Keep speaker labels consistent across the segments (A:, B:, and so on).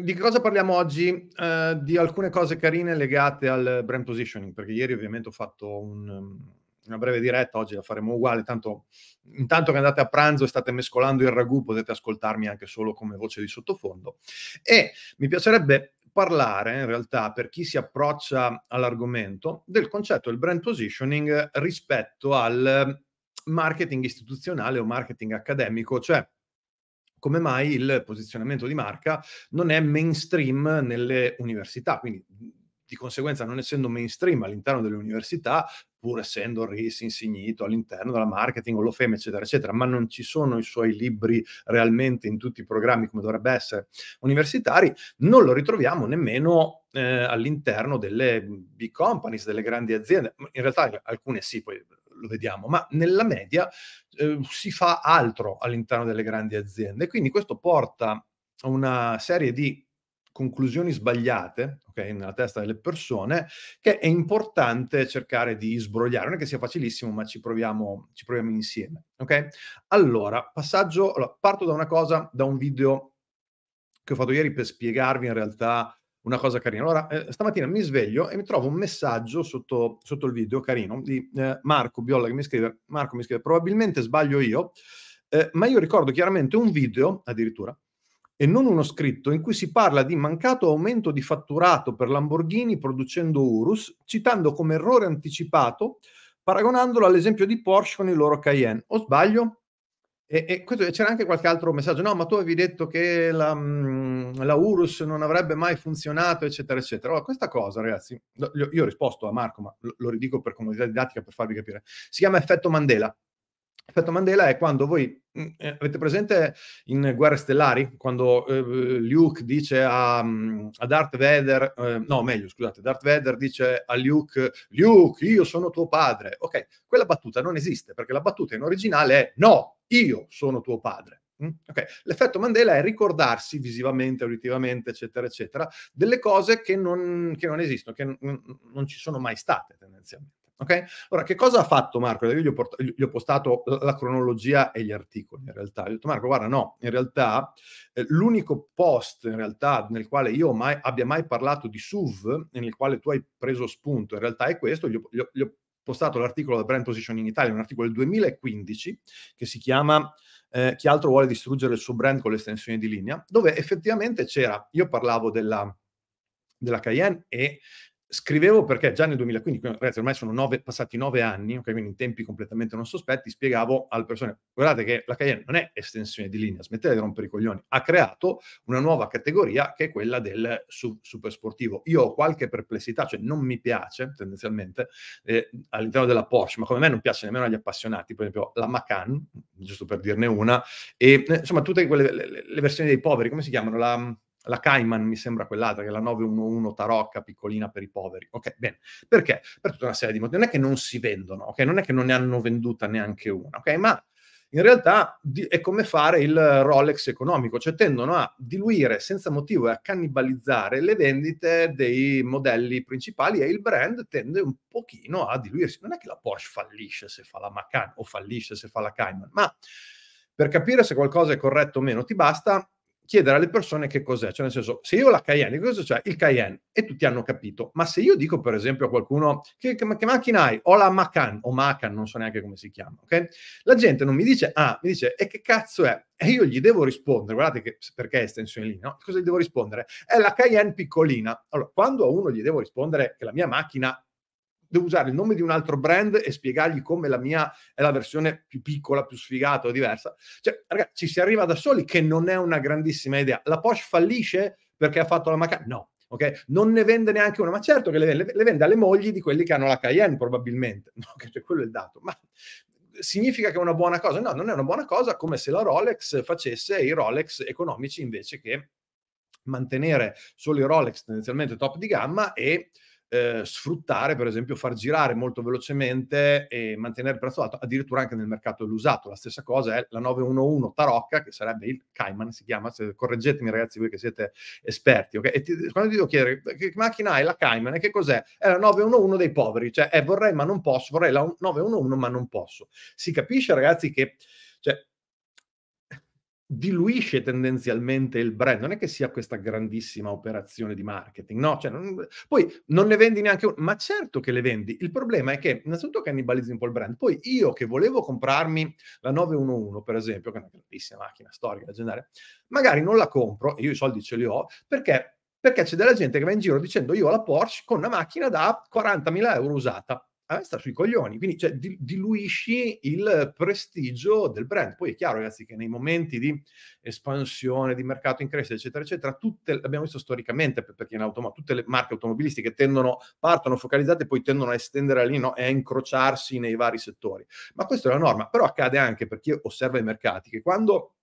A: di cosa parliamo oggi? Uh, di alcune cose carine legate al brand positioning, perché ieri ovviamente ho fatto un, mm, una breve diretta, oggi la faremo uguale, tanto intanto che andate a pranzo e state mescolando il ragù potete ascoltarmi anche solo come voce di sottofondo. E mi piacerebbe parlare, in realtà, per chi si approccia all'argomento, del concetto del brand positioning rispetto al marketing istituzionale o marketing accademico, cioè come mai il posizionamento di marca non è mainstream nelle università. Quindi di conseguenza, non essendo mainstream all'interno delle università, pur essendo RIS insignito all'interno della marketing, Olofeme, eccetera, eccetera, ma non ci sono i suoi libri realmente in tutti i programmi come dovrebbe essere universitari, non lo ritroviamo nemmeno eh, all'interno delle big companies, delle grandi aziende. In realtà alcune sì, poi lo vediamo, ma nella media eh, si fa altro all'interno delle grandi aziende. Quindi questo porta a una serie di conclusioni sbagliate okay, nella testa delle persone che è importante cercare di sbrogliare. Non è che sia facilissimo, ma ci proviamo, ci proviamo insieme. Okay? Allora, passaggio, allora, parto da una cosa, da un video che ho fatto ieri per spiegarvi in realtà una cosa carina. Allora, eh, stamattina mi sveglio e mi trovo un messaggio sotto, sotto il video carino di eh, Marco Biolla che mi scrive, Marco mi scrive, probabilmente sbaglio io, eh, ma io ricordo chiaramente un video addirittura e non uno scritto in cui si parla di mancato aumento di fatturato per Lamborghini producendo Urus, citando come errore anticipato, paragonandolo all'esempio di Porsche con il loro Cayenne. O sbaglio? E, e questo, c'era anche qualche altro messaggio, no, ma tu avevi detto che la, mm, la URUS non avrebbe mai funzionato, eccetera, eccetera. Allora, questa cosa, ragazzi, io, ho risposto a Marco, ma lo, lo ridico per comodità didattica per farvi capire, si chiama effetto Mandela. L'effetto Mandela è quando voi mm, eh, avete presente in Guerre Stellari, quando eh, Luke dice a, mm, a Darth Vader, eh, no meglio scusate, Darth Vader dice a Luke, Luke io sono tuo padre, ok, quella battuta non esiste perché la battuta in originale è no, io sono tuo padre. Mm, okay. L'effetto Mandela è ricordarsi visivamente, auditivamente, eccetera, eccetera, delle cose che non, che non esistono, che non, non ci sono mai state tendenzialmente. Ok? Allora, che cosa ha fatto Marco? Io gli ho, port- gli ho, postato la cronologia e gli articoli, in realtà. Gli ho detto, Marco, guarda, no, in realtà eh, l'unico post in realtà nel quale io mai, abbia mai parlato di SUV, nel quale tu hai preso spunto, in realtà è questo, gli ho, gli ho, gli ho postato l'articolo da Brand Positioning Italia, un articolo del 2015 che si chiama eh, Chi altro vuole distruggere il suo brand con l'estensione di linea, dove effettivamente c'era, io parlavo della, della Cayenne e scrivevo perché già nel 2015, ragazzi, ormai sono nove, passati nove anni, okay, quindi in tempi completamente non sospetti, spiegavo alle persone, guardate che la Cayenne non è estensione di linea, smettete di rompere i coglioni, ha creato una nuova categoria che è quella del sub- super sportivo. Io ho qualche perplessità, cioè non mi piace tendenzialmente eh, all'interno della Porsche, ma come me non piace nemmeno agli appassionati, per esempio la Macan, giusto per dirne una, e insomma tutte quelle le, le versioni dei poveri, come si chiamano? La, la Cayman mi sembra quell'altra, che è la 911 tarocca piccolina per i poveri. Ok, bene. Perché? Per tutta una serie di motivi. Non è che non si vendono, ok? Non è che non ne hanno venduta neanche una, ok? Ma in realtà è come fare il Rolex economico, cioè tendono a diluire senza motivo e a cannibalizzare le vendite dei modelli principali e il brand tende un pochino a diluirsi. Non è che la Porsche fallisce se fa la Macan o fallisce se fa la Cayman, ma per capire se qualcosa è corretto o meno ti basta chiedere alle persone che cos'è, cioè nel senso, se io ho la Cayenne, cosa c'è? Il Cayenne, e tutti hanno capito, ma se io dico per esempio a qualcuno, che, che, che macchina hai? Ho la Macan, o Macan, non so neanche come si chiama, ok? La gente non mi dice, ah, mi dice, e che cazzo è? E io gli devo rispondere, guardate che, perché è estensione lì, no? Cosa gli devo rispondere? È la Cayenne piccolina. Allora, quando a uno gli devo rispondere che la mia macchina devo usare il nome di un altro brand e spiegargli come la mia è la versione più piccola, più sfigata o diversa. Cioè, ragazzi, ci si arriva da soli che non è una grandissima idea. La Porsche fallisce perché ha fatto la Macan? No. Okay? Non ne vende neanche una, ma certo che le vende, le vende alle mogli di quelli che hanno la Cayenne probabilmente, no, cioè, quello è il dato, ma significa che è una buona cosa? No, non è una buona cosa come se la Rolex facesse i Rolex economici invece che mantenere solo i Rolex tendenzialmente top di gamma e eh, sfruttare, per esempio, far girare molto velocemente e mantenere il prezzo alto, addirittura anche nel mercato dell'usato. La stessa cosa è la 911 Tarocca, che sarebbe il Cayman, si chiama, se, correggetemi ragazzi voi che siete esperti, ok? E ti, quando ti devo chiedere che macchina è la Cayman e che cos'è? È la 911 dei poveri, cioè eh, vorrei ma non posso, vorrei la 911 ma non posso. Si capisce ragazzi che diluisce tendenzialmente il brand, non è che sia questa grandissima operazione di marketing, no, cioè non, poi non ne vendi neanche uno, ma certo che le vendi, il problema è che innanzitutto cannibalizzi un po' il brand, poi io che volevo comprarmi la 911 per esempio, che è una grandissima macchina storica leggendaria, magari non la compro, e io i soldi ce li ho, perché? Perché c'è della gente che va in giro dicendo io ho la Porsche con una macchina da 40.000 euro usata, a eh, me sta sui coglioni, quindi cioè, di, diluisci il prestigio del brand. Poi è chiaro, ragazzi, che nei momenti di espansione, di mercato in crescita, eccetera, eccetera, tutte, abbiamo visto storicamente, perché in automa, tutte le marche automobilistiche tendono, partono focalizzate e poi tendono a estendere la no? e a incrociarsi nei vari settori. Ma questa è la norma, però accade anche per chi osserva i mercati, che quando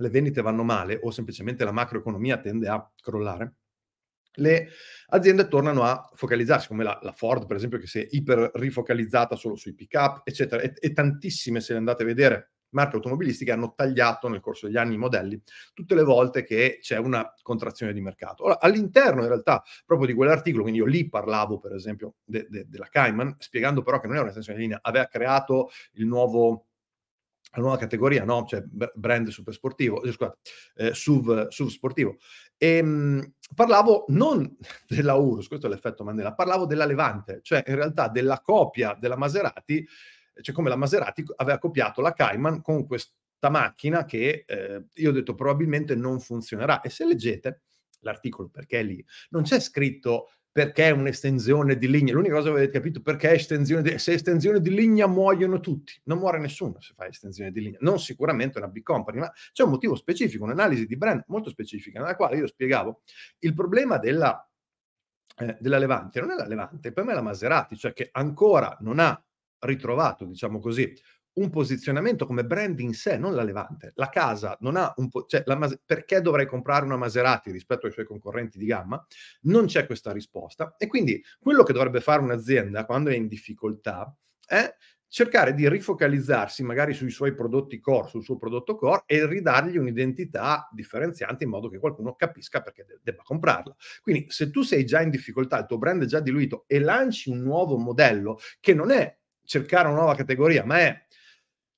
A: le vendite vanno male o semplicemente la macroeconomia tende a crollare, le aziende tornano a focalizzarsi, come la, la, Ford per esempio che si è iper rifocalizzata solo sui pick-up, eccetera, e, e tantissime, se le andate a vedere, marche automobilistiche hanno tagliato nel corso degli anni i modelli tutte le volte che c'è una contrazione di mercato. Ora, all'interno in realtà proprio di quell'articolo, quindi io lì parlavo per esempio de, de, della Cayman, spiegando però che non era un'estensione di linea, aveva creato il nuovo la nuova categoria, no? Cioè brand super sportivo, eh, scusate, eh, SUV, eh, SUV sportivo. E, ehm, parlavo non della URSS, questo è l'effetto Mandela, parlavo della Levante, cioè in realtà della copia della Maserati, cioè come la Maserati aveva copiato la Cayman con questa macchina che eh, io ho detto probabilmente non funzionerà. E se leggete l'articolo, perché è lì non c'è scritto perché è un'estensione di linea. L'unica cosa che avete capito perché è estensione di, se estensione di linea muoiono tutti, non muore nessuno se fa estensione di linea, non sicuramente una big company, ma c'è un motivo specifico, un'analisi di brand molto specifica nella quale io spiegavo il problema della, eh, della Levante, non è la Levante, per me è la Maserati, cioè che ancora non ha ritrovato, diciamo così, un posizionamento come brand in sé, non la Levante. La casa non ha un po- cioè, Mas- perché dovrei comprare una Maserati rispetto ai suoi concorrenti di gamma? Non c'è questa risposta e quindi quello che dovrebbe fare un'azienda quando è in difficoltà è cercare di rifocalizzarsi magari sui suoi prodotti core, sul suo prodotto core e ridargli un'identità differenziante in modo che qualcuno capisca perché de- debba comprarla. Quindi se tu sei già in difficoltà, il tuo brand è già diluito e lanci un nuovo modello che non è cercare una nuova categoria, ma è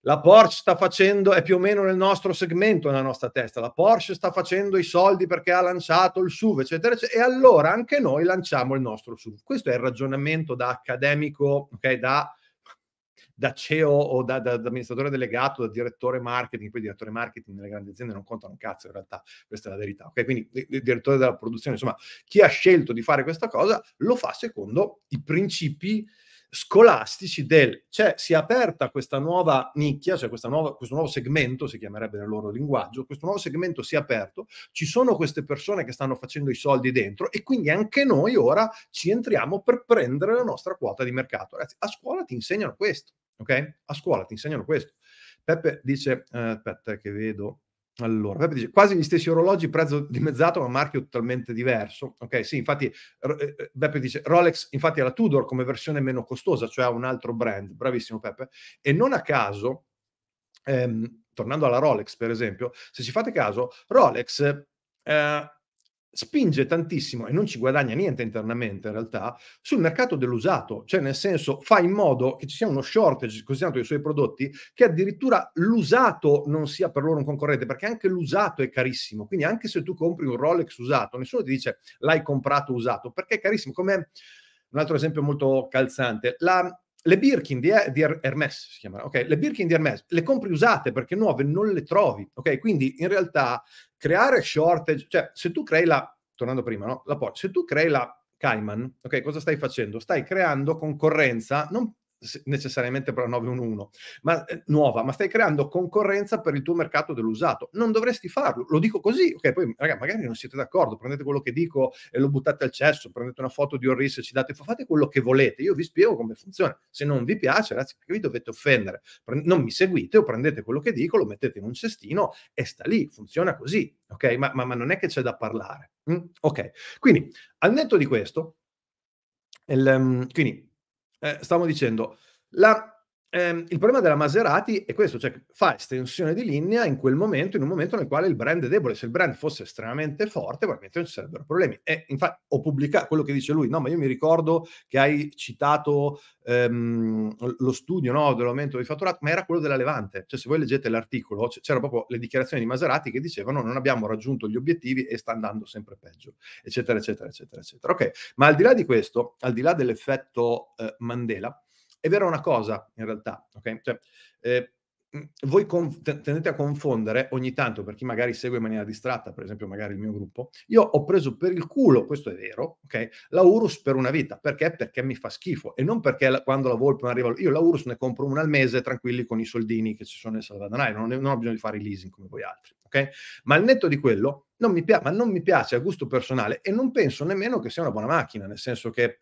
A: la Porsche sta facendo, è più o meno nel nostro segmento, nella nostra testa, la Porsche sta facendo i soldi perché ha lanciato il SUV, eccetera, eccetera, e allora anche noi lanciamo il nostro SUV. Questo è il ragionamento da accademico, okay, da, da, CEO o da, da, da, amministratore delegato, da direttore marketing, poi direttore marketing nelle grandi aziende non contano un cazzo in realtà, questa è la verità, ok? Quindi il direttore della produzione, insomma, chi ha scelto di fare questa cosa lo fa secondo i principi scolastici del cioè si è aperta questa nuova nicchia, cioè nuova, questo nuovo segmento, si chiamerebbe nel loro linguaggio, questo nuovo segmento si è aperto, ci sono queste persone che stanno facendo i soldi dentro e quindi anche noi ora ci entriamo per prendere la nostra quota di mercato. Ragazzi, a scuola ti insegnano questo, ok? A scuola ti insegnano questo. Peppe dice, eh, aspetta che vedo, allora, Peppe dice, quasi gli stessi orologi, prezzo dimezzato, ma marchio totalmente diverso. Ok, sì, infatti eh, eh, Beppe dice, Rolex infatti è la Tudor come versione meno costosa, cioè ha un altro brand. Bravissimo Peppe. E non a caso, ehm, tornando alla Rolex per esempio, se ci fate caso, Rolex eh, spinge tantissimo e non ci guadagna niente internamente in realtà sul mercato dell'usato, cioè nel senso fa in modo che ci sia uno shortage così tanto dei suoi prodotti che addirittura l'usato non sia per loro un concorrente perché anche l'usato è carissimo, quindi anche se tu compri un Rolex usato, nessuno ti dice l'hai comprato usato perché è carissimo, come un altro esempio molto calzante, la le Birkin di, er-, di er-, Hermes, si chiamano, ok? Le Birkin di Hermes le compri usate perché nuove non le trovi, ok? Quindi in realtà creare shortage, cioè se tu crei la, tornando prima, no? La Porsche, se tu crei la Cayman, ok? Cosa stai facendo? Stai creando concorrenza non necessariamente per la 911, ma eh, nuova, ma stai creando concorrenza per il tuo mercato dell'usato. Non dovresti farlo, lo dico così, ok, poi ragazzi, magari non siete d'accordo, prendete quello che dico e lo buttate al cesso, prendete una foto di Orris e ci date, fate quello che volete, io vi spiego come funziona. Se non vi piace, ragazzi, perché vi dovete offendere? Prend- non mi seguite o prendete quello che dico, lo mettete in un cestino e sta lì, funziona così, ok? Ma, ma, ma non è che c'è da parlare. Mm? Ok, quindi al netto di questo, il, um, quindi eh, stavo dicendo, la, ehm, il problema della Maserati è questo, cioè fa estensione di linea in quel momento, in un momento nel quale il brand è debole. Se il brand fosse estremamente forte, probabilmente non ci sarebbero problemi. E infatti ho pubblicato quello che dice lui, no, ma io mi ricordo che hai citato ehm, lo studio no, dell'aumento dei fatturati, ma era quello della Levante. Cioè se voi leggete l'articolo, c'erano proprio le dichiarazioni di Maserati che dicevano non abbiamo raggiunto gli obiettivi e sta andando sempre peggio, eccetera, eccetera, eccetera, eccetera. Ok, ma al di là di questo, al di là dell'effetto eh, Mandela, è vero una cosa, in realtà, ok? Cioè, eh, mm, voi tendete a confondere ogni tanto, per chi magari segue in maniera distratta, per esempio magari il mio gruppo, io ho preso per il culo, questo è vero, ok? La Urus per una vita, perché? Perché mi fa schifo e non perché la, quando la Volpe arriva, io la Urus ne compro una al mese tranquilli con i soldini che ci sono nel salvadanaio, non, non ho bisogno di fare i leasing come voi altri, ok? Ma al netto di quello, non mi piace, ma non mi piace a gusto personale e non penso nemmeno che sia una buona macchina, nel senso che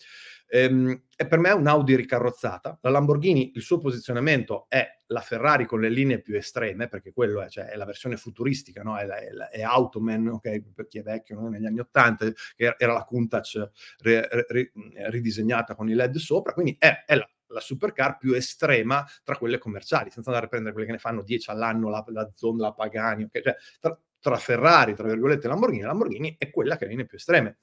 A: Ehm, è per me un'Audi ricarrozzata. La Lamborghini, il suo posizionamento è la Ferrari con le linee più estreme, perché quello è, cioè, è la versione futuristica, no? è, la, è, la, è Automan, okay? per chi è vecchio, no? negli anni Ottanta, che era la Countach re, re, re, ridisegnata con i LED sopra, quindi è, è la, la supercar più estrema tra quelle commerciali, senza andare a prendere quelle che ne fanno 10 all'anno, la, la Zonda, la Pagani, okay? cioè, tra, tra Ferrari, tra virgolette, e Lamborghini, Lamborghini è quella che ha le linee più estreme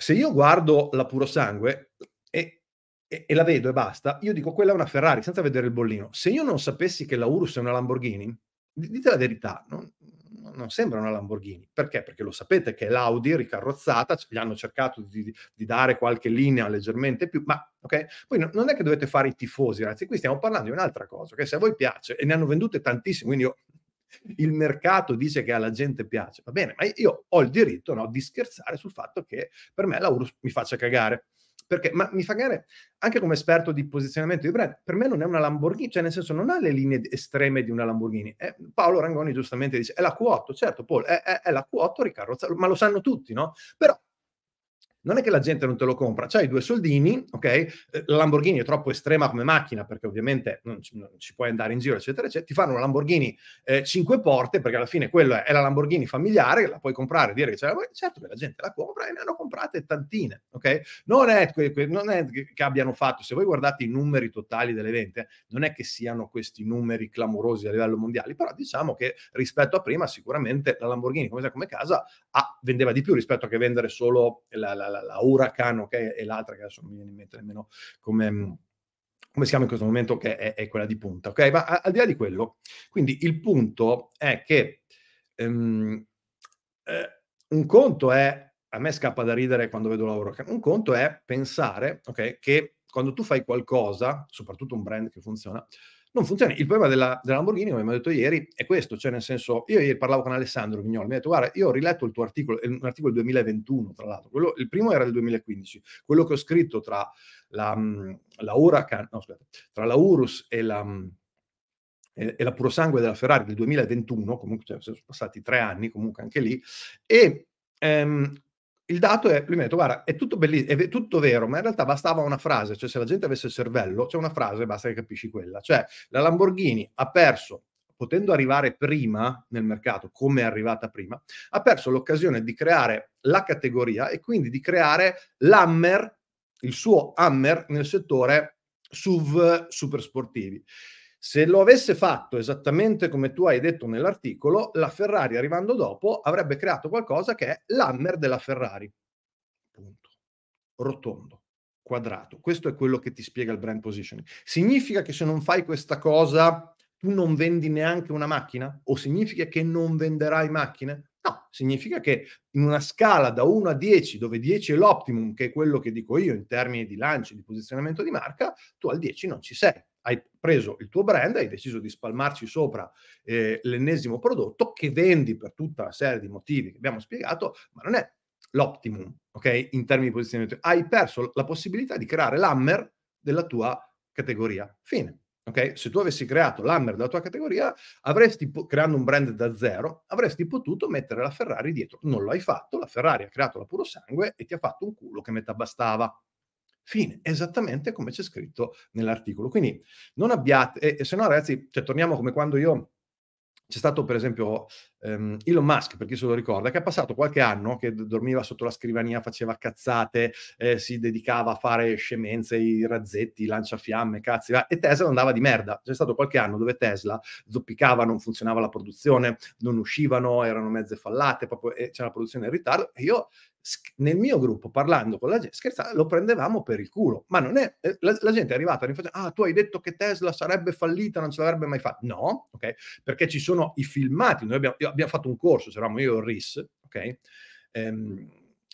A: se io guardo la puro sangue e, e, e, la vedo e basta, io dico quella è una Ferrari senza vedere il bollino. Se io non sapessi che la Urus è una Lamborghini, dite la verità, non, non sembra una Lamborghini. Perché? Perché lo sapete che è l'Audi ricarrozzata, gli hanno cercato di, di dare qualche linea leggermente più, ma ok? poi no, non è che dovete fare i tifosi, ragazzi, qui stiamo parlando di un'altra cosa, che okay? se a voi piace, e ne hanno vendute tantissime, quindi io il mercato dice che alla gente piace, va bene, ma io ho il diritto no, di scherzare sul fatto che per me la URSS mi faccia cagare. Perché, ma mi fa cagare anche come esperto di posizionamento di brand, per me non è una Lamborghini, cioè nel senso non ha le linee estreme di una Lamborghini. Eh, Paolo Rangoni giustamente dice, è la Q8, certo Paul, è, è, è la Q8 ricarrozzata, ma lo sanno tutti, no? Però non è che la gente non te lo compra, c'hai due soldini, ok? Eh, la Lamborghini è troppo estrema come macchina perché ovviamente non ci, non ci puoi andare in giro, eccetera, eccetera. Ti fanno una Lamborghini eh, cinque porte perché alla fine quella è la Lamborghini familiare, la puoi comprare, dire che c'è la Lamborghini, certo che la gente la compra e ne hanno comprate tantine, ok? Non è, non è che abbiano fatto, se voi guardate i numeri totali delle vendite, eh, non è che siano questi numeri clamorosi a livello mondiale, però diciamo che rispetto a prima sicuramente la Lamborghini come, come casa ah, vendeva di più rispetto a che vendere solo la, la la, la Huracan, ok? E l'altra che adesso non mi viene in mente nemmeno come mm, come si chiama in questo momento, che è, è quella di punta, ok? Ma a, al di là di quello, quindi il punto è che um, eh, un conto è, a me scappa da ridere quando vedo la Huracan, un conto è pensare, ok, che quando tu fai qualcosa, soprattutto un brand che funziona, non funziona. Il problema della, della Lamborghini, come abbiamo detto ieri, è questo, cioè nel senso, io ieri parlavo con Alessandro Vignoli, mi ha detto, guarda, io ho riletto il tuo articolo, è un articolo del 2021, tra l'altro, quello, il primo era del 2015, quello che ho scritto tra la, mm, la Huracan, no scusate, tra la Urus e la, mm, e, e la Purosangue della Ferrari del 2021, comunque cioè, sono passati tre anni comunque anche lì, e ehm, il dato è, lui mi ha detto, guarda, è tutto bellissimo, è tutto vero, ma in realtà bastava una frase, cioè se la gente avesse il cervello, c'è una frase, basta che capisci quella. Cioè, la Lamborghini ha perso, potendo arrivare prima nel mercato, come è arrivata prima, ha perso l'occasione di creare la categoria e quindi di creare l'hammer, il suo hammer nel settore SUV super sportivi. Se lo avesse fatto esattamente come tu hai detto nell'articolo, la Ferrari arrivando dopo avrebbe creato qualcosa che è l'hammer della Ferrari. Punto. Rotondo, quadrato. Questo è quello che ti spiega il brand positioning. Significa che se non fai questa cosa tu non vendi neanche una macchina? O significa che non venderai macchine? No, significa che in una scala da 1 a 10, dove 10 è l'optimum, che è quello che dico io in termini di lancio, di posizionamento di marca, tu al 10 non ci sei hai preso il tuo brand, hai deciso di spalmarci sopra eh, l'ennesimo prodotto che vendi per tutta una serie di motivi che abbiamo spiegato, ma non è l'optimum, ok? In termini di posizionamento. Hai perso la possibilità di creare l'hammer della tua categoria. Fine. Ok? Se tu avessi creato l'hammer della tua categoria, avresti, creando un brand da zero, avresti potuto mettere la Ferrari dietro. Non l'hai fatto, la Ferrari ha creato la puro sangue e ti ha fatto un culo che metà bastava. Fine, esattamente come c'è scritto nell'articolo. Quindi non abbiate, e, e se no ragazzi, cioè, torniamo come quando io c'è stato per esempio um, Elon Musk, per chi se lo ricorda, che ha passato qualche anno che dormiva sotto la scrivania, faceva cazzate, eh, si dedicava a fare scemenze, i razzetti, i lanciafiamme, cazzi, e Tesla andava di merda. C'è stato qualche anno dove Tesla zoppicava, non funzionava la produzione, non uscivano, erano mezze fallate, proprio, e c'era la produzione in ritardo. E io nel mio gruppo parlando con la gente scherzava, lo prendevamo per il culo ma non è eh, la, la gente è arrivata e faceva ah tu hai detto che Tesla sarebbe fallita non ce l'avrebbe mai fatta no ok perché ci sono i filmati noi abbiamo io, abbiamo fatto un corso, c'eravamo io e il RIS, ok? Ehm,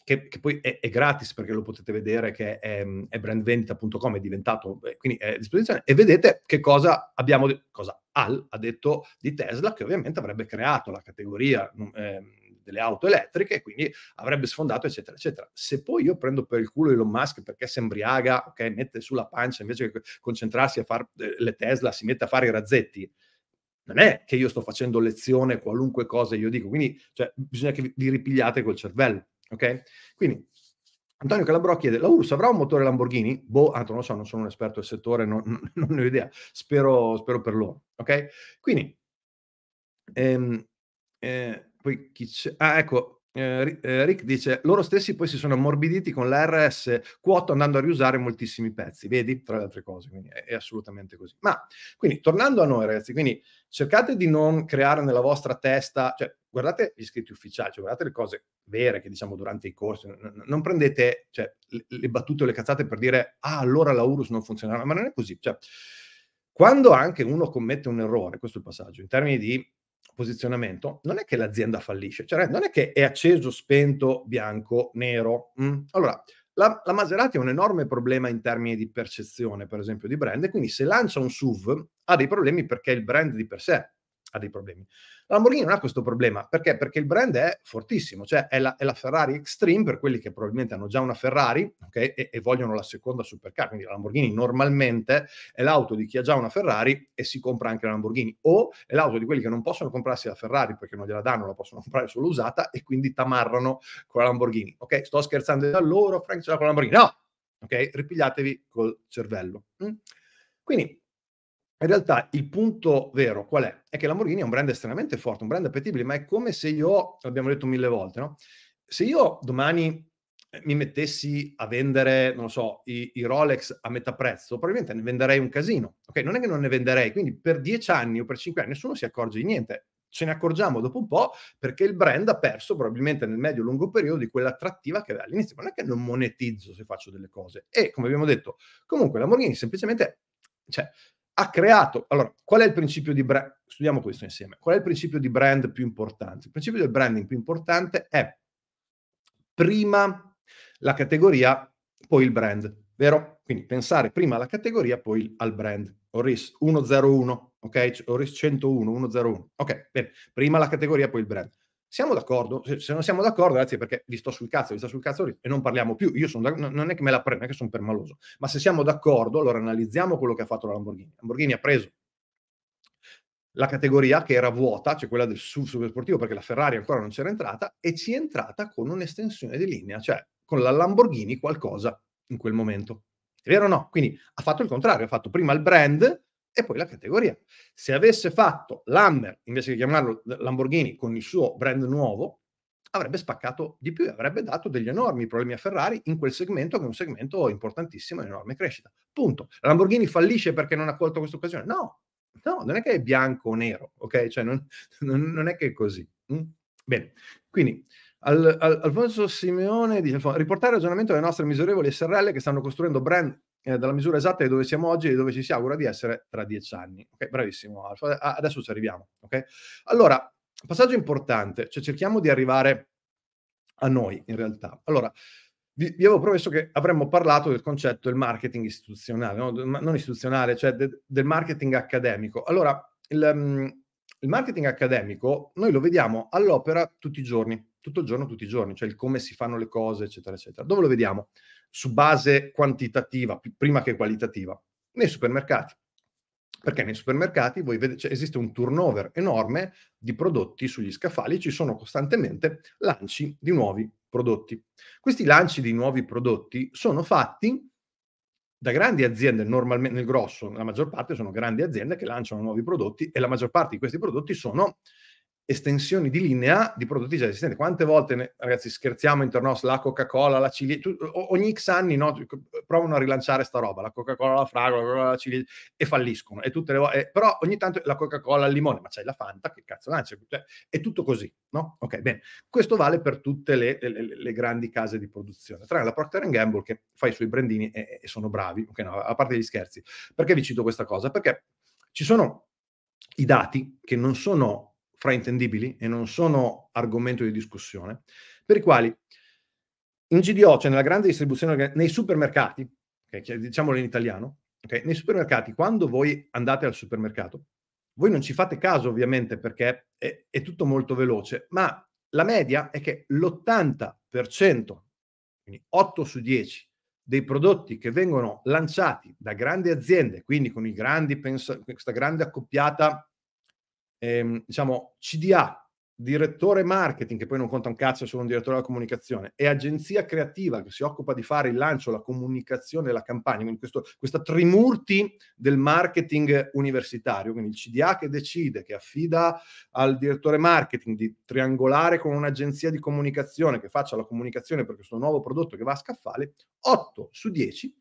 A: che, che, poi è, è, gratis perché lo potete vedere che è, ehm, è brandvendita.com, è diventato, eh, quindi è a disposizione, e vedete che cosa abbiamo, cosa Al ha detto di Tesla, che ovviamente avrebbe creato la categoria eh, delle auto elettriche, quindi avrebbe sfondato, eccetera, eccetera. Se poi io prendo per il culo Elon Musk perché si embriaga, ok, mette sulla pancia invece che concentrarsi a fare eh, le Tesla, si mette a fare i razzetti, non è che io sto facendo lezione, qualunque cosa io dico, quindi cioè, bisogna che vi ripigliate col cervello, ok? Quindi Antonio Calabro chiede, la Urus avrà un motore Lamborghini? Boh, altro non lo so, non sono un esperto del settore, non, non ne ho idea, spero, spero, per loro, ok? Quindi, ehm, eh, poi chi c'è? Ah, ecco, eh, eh, Rick dice, loro stessi poi si sono ammorbiditi con l'RS quoto andando a riusare moltissimi pezzi, vedi? Tra le altre cose, quindi è, è assolutamente così. Ma, quindi, tornando a noi ragazzi, quindi cercate di non creare nella vostra testa, cioè guardate gli scritti ufficiali, cioè guardate le cose vere che diciamo durante i corsi, non prendete cioè, le, battute o le cazzate per dire ah allora la URUS non funzionerà, ma non è così. Cioè, quando anche uno commette un errore, questo è il passaggio, in termini di posizionamento, non è che l'azienda fallisce, cioè non è che è acceso, spento, bianco, nero. Mm. Allora, la, la, Maserati ha un enorme problema in termini di percezione, per esempio, di brand, e quindi se lancia un SUV ha dei problemi perché il brand di per sé ha dei problemi. La Lamborghini non ha questo problema, perché? Perché il brand è fortissimo, cioè è la, è la Ferrari Extreme per quelli che probabilmente hanno già una Ferrari okay, e, e, vogliono la seconda supercar, quindi la Lamborghini normalmente è l'auto di chi ha già una Ferrari e si compra anche la Lamborghini, o è l'auto di quelli che non possono comprarsi la Ferrari perché non gliela danno, la possono comprare solo usata e quindi tamarrano con la Lamborghini. Ok, sto scherzando da loro, Frank ce l'ha con la Lamborghini, no! Ok, ripigliatevi col cervello. Mm? Quindi in realtà il punto vero qual è? È che Lamborghini è un brand estremamente forte, un brand appetibile, ma è come se io, l'abbiamo detto mille volte, no? Se io domani eh, mi mettessi a vendere, non lo so, i, i, Rolex a metà prezzo, probabilmente ne venderei un casino. Ok, non è che non ne venderei, quindi per dieci anni o per cinque anni nessuno si accorge di niente. Ce ne accorgiamo dopo un po' perché il brand ha perso probabilmente nel medio-lungo periodo di quell'attrattiva che aveva all'inizio. Ma non è che non monetizzo se faccio delle cose. E come abbiamo detto, comunque la Lamborghini semplicemente cioè, ha creato. Allora, qual è il principio di brand? Studiamo questo insieme. Qual è il principio di brand più importante? Il principio del branding più importante è prima la categoria, poi il brand, vero? Quindi pensare prima alla categoria, poi al brand. Oris 101, ok? Oris 101, 101. Ok, bene. Prima la categoria, poi il brand. Siamo d'accordo? Se non siamo d'accordo, ragazzi, perché vi sto sul cazzo, vi sto sul cazzo e non parliamo più. Io sono non è che me la prendo, non è che sono permaloso. Ma se siamo d'accordo, allora analizziamo quello che ha fatto la Lamborghini. La Lamborghini ha preso la categoria che era vuota, cioè quella del super sportivo, perché la Ferrari ancora non c'era entrata, e ci è entrata con un'estensione di linea, cioè con la Lamborghini qualcosa in quel momento. È vero o no? Quindi ha fatto il contrario, ha fatto prima il brand e poi la categoria. Se avesse fatto Lammer, invece di chiamarlo Lamborghini, con il suo brand nuovo, avrebbe spaccato di più e avrebbe dato degli enormi problemi a Ferrari in quel segmento che è un segmento importantissimo e enorme crescita. Punto. Lamborghini fallisce perché non ha colto questa occasione? No, no, non è che è bianco o nero, ok? Cioè non, non è che è così. Mm? Bene, quindi al, al, Alfonso Simeone dice, riportare il ragionamento alle nostre miserevoli SRL che stanno costruendo brand eh, dalla misura esatta di dove siamo oggi e dove ci si augura di essere tra dieci anni. Ok, bravissimo Alfa, adesso ci arriviamo. Ok, allora, passaggio importante, cioè cerchiamo di arrivare a noi in realtà. Allora, vi, vi, avevo promesso che avremmo parlato del concetto del marketing istituzionale, no? non istituzionale, cioè de, del marketing accademico. Allora, il, um, il marketing accademico noi lo vediamo all'opera tutti i giorni tutto il giorno, tutti i giorni, cioè il come si fanno le cose, eccetera, eccetera. Dove lo vediamo? Su base quantitativa, prima che qualitativa, nei supermercati. Perché nei supermercati voi vedete, cioè, esiste un turnover enorme di prodotti sugli scaffali, ci sono costantemente lanci di nuovi prodotti. Questi lanci di nuovi prodotti sono fatti da grandi aziende, normalmente nel grosso, la maggior parte sono grandi aziende che lanciano nuovi prodotti e la maggior parte di questi prodotti sono estensioni di linea di prodotti già esistenti. Quante volte, ne, ragazzi, scherziamo intorno la Coca-Cola, la ciliegia, ogni X anni no, provano a rilanciare sta roba, la Coca-Cola, la fragola, la, coca ciliegia, e falliscono. E tutte le volte, eh, però ogni tanto la Coca-Cola il limone, ma c'è la Fanta, che cazzo lancia? Cioè, è tutto così, no? Ok, bene. Questo vale per tutte le, le, le grandi case di produzione, tranne la Procter Gamble che fa i suoi brandini e, e sono bravi, okay, no, a parte gli scherzi. Perché vi cito questa cosa? Perché ci sono i dati che non sono fraintendibili e non sono argomento di discussione, per i quali in GDO, cioè nella grande distribuzione, nei supermercati, okay, diciamolo in italiano, okay, nei supermercati, quando voi andate al supermercato, voi non ci fate caso ovviamente perché è, è tutto molto veloce, ma la media è che l'80%, quindi 8 su 10, dei prodotti che vengono lanciati da grandi aziende, quindi con grandi pens- questa grande accoppiata ehm, diciamo, CDA, direttore marketing, che poi non conta un cazzo, è solo un direttore della comunicazione, e agenzia creativa che si occupa di fare il lancio, la comunicazione la campagna, quindi questo, questa trimurti del marketing universitario, quindi il CDA che decide, che affida al direttore marketing di triangolare con un'agenzia di comunicazione che faccia la comunicazione per questo nuovo prodotto che va a scaffale, 8 su 10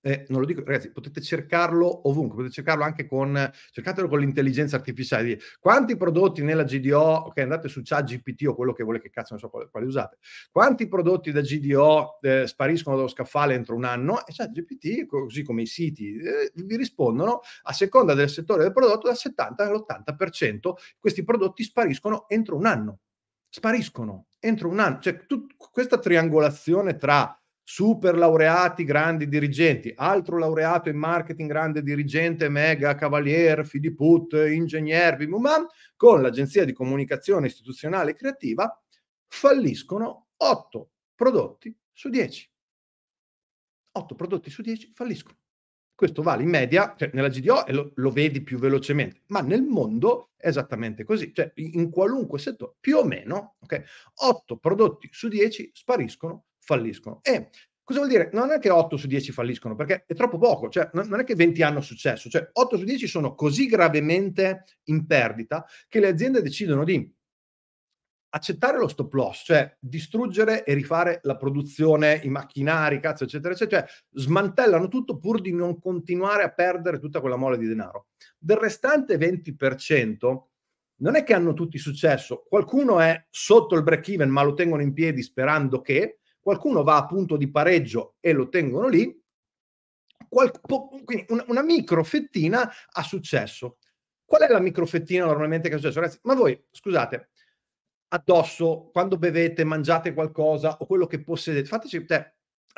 A: eh, non lo dico, ragazzi, potete cercarlo ovunque, potete cercarlo anche con, cercatelo con l'intelligenza artificiale. Quanti prodotti nella GDO, ok, andate su chat GPT o quello che volete, che cazzo, non so quali, quali usate, quanti prodotti da GDO eh, spariscono dallo scaffale entro un anno? E chat GPT, così come i siti, eh, vi rispondono a seconda del settore del prodotto dal 70 all'80%, questi prodotti spariscono entro un anno. Spariscono entro un anno. Cioè, tut, questa triangolazione tra super laureati, grandi dirigenti, altro laureato in marketing, grande dirigente, mega cavalier, fidiput, ingegner, bimumam, con l'agenzia di comunicazione istituzionale creativa falliscono 8 prodotti su 10. 8 prodotti su 10 falliscono. Questo vale in media, cioè nella GDO e lo, lo, vedi più velocemente, ma nel mondo è esattamente così, cioè in qualunque settore, più o meno, okay, 8 prodotti su 10 spariscono falliscono. E cosa vuol dire? Non è che 8 su 10 falliscono, perché è troppo poco, cioè non è che 20 hanno successo, cioè 8 su 10 sono così gravemente in perdita che le aziende decidono di accettare lo stop loss, cioè distruggere e rifare la produzione, i macchinari, cazzo, eccetera, eccetera, cioè smantellano tutto pur di non continuare a perdere tutta quella mole di denaro. Del restante 20% non è che hanno tutti successo, qualcuno è sotto il break even ma lo tengono in piedi sperando che, qualcuno va a punto di pareggio e lo tengono lì, qual- po- quindi una, una microfettina ha successo. Qual è la microfettina normalmente che è successo? Ragazzi, ma voi, scusate, addosso, quando bevete, mangiate qualcosa o quello che possedete, fateci te, cioè,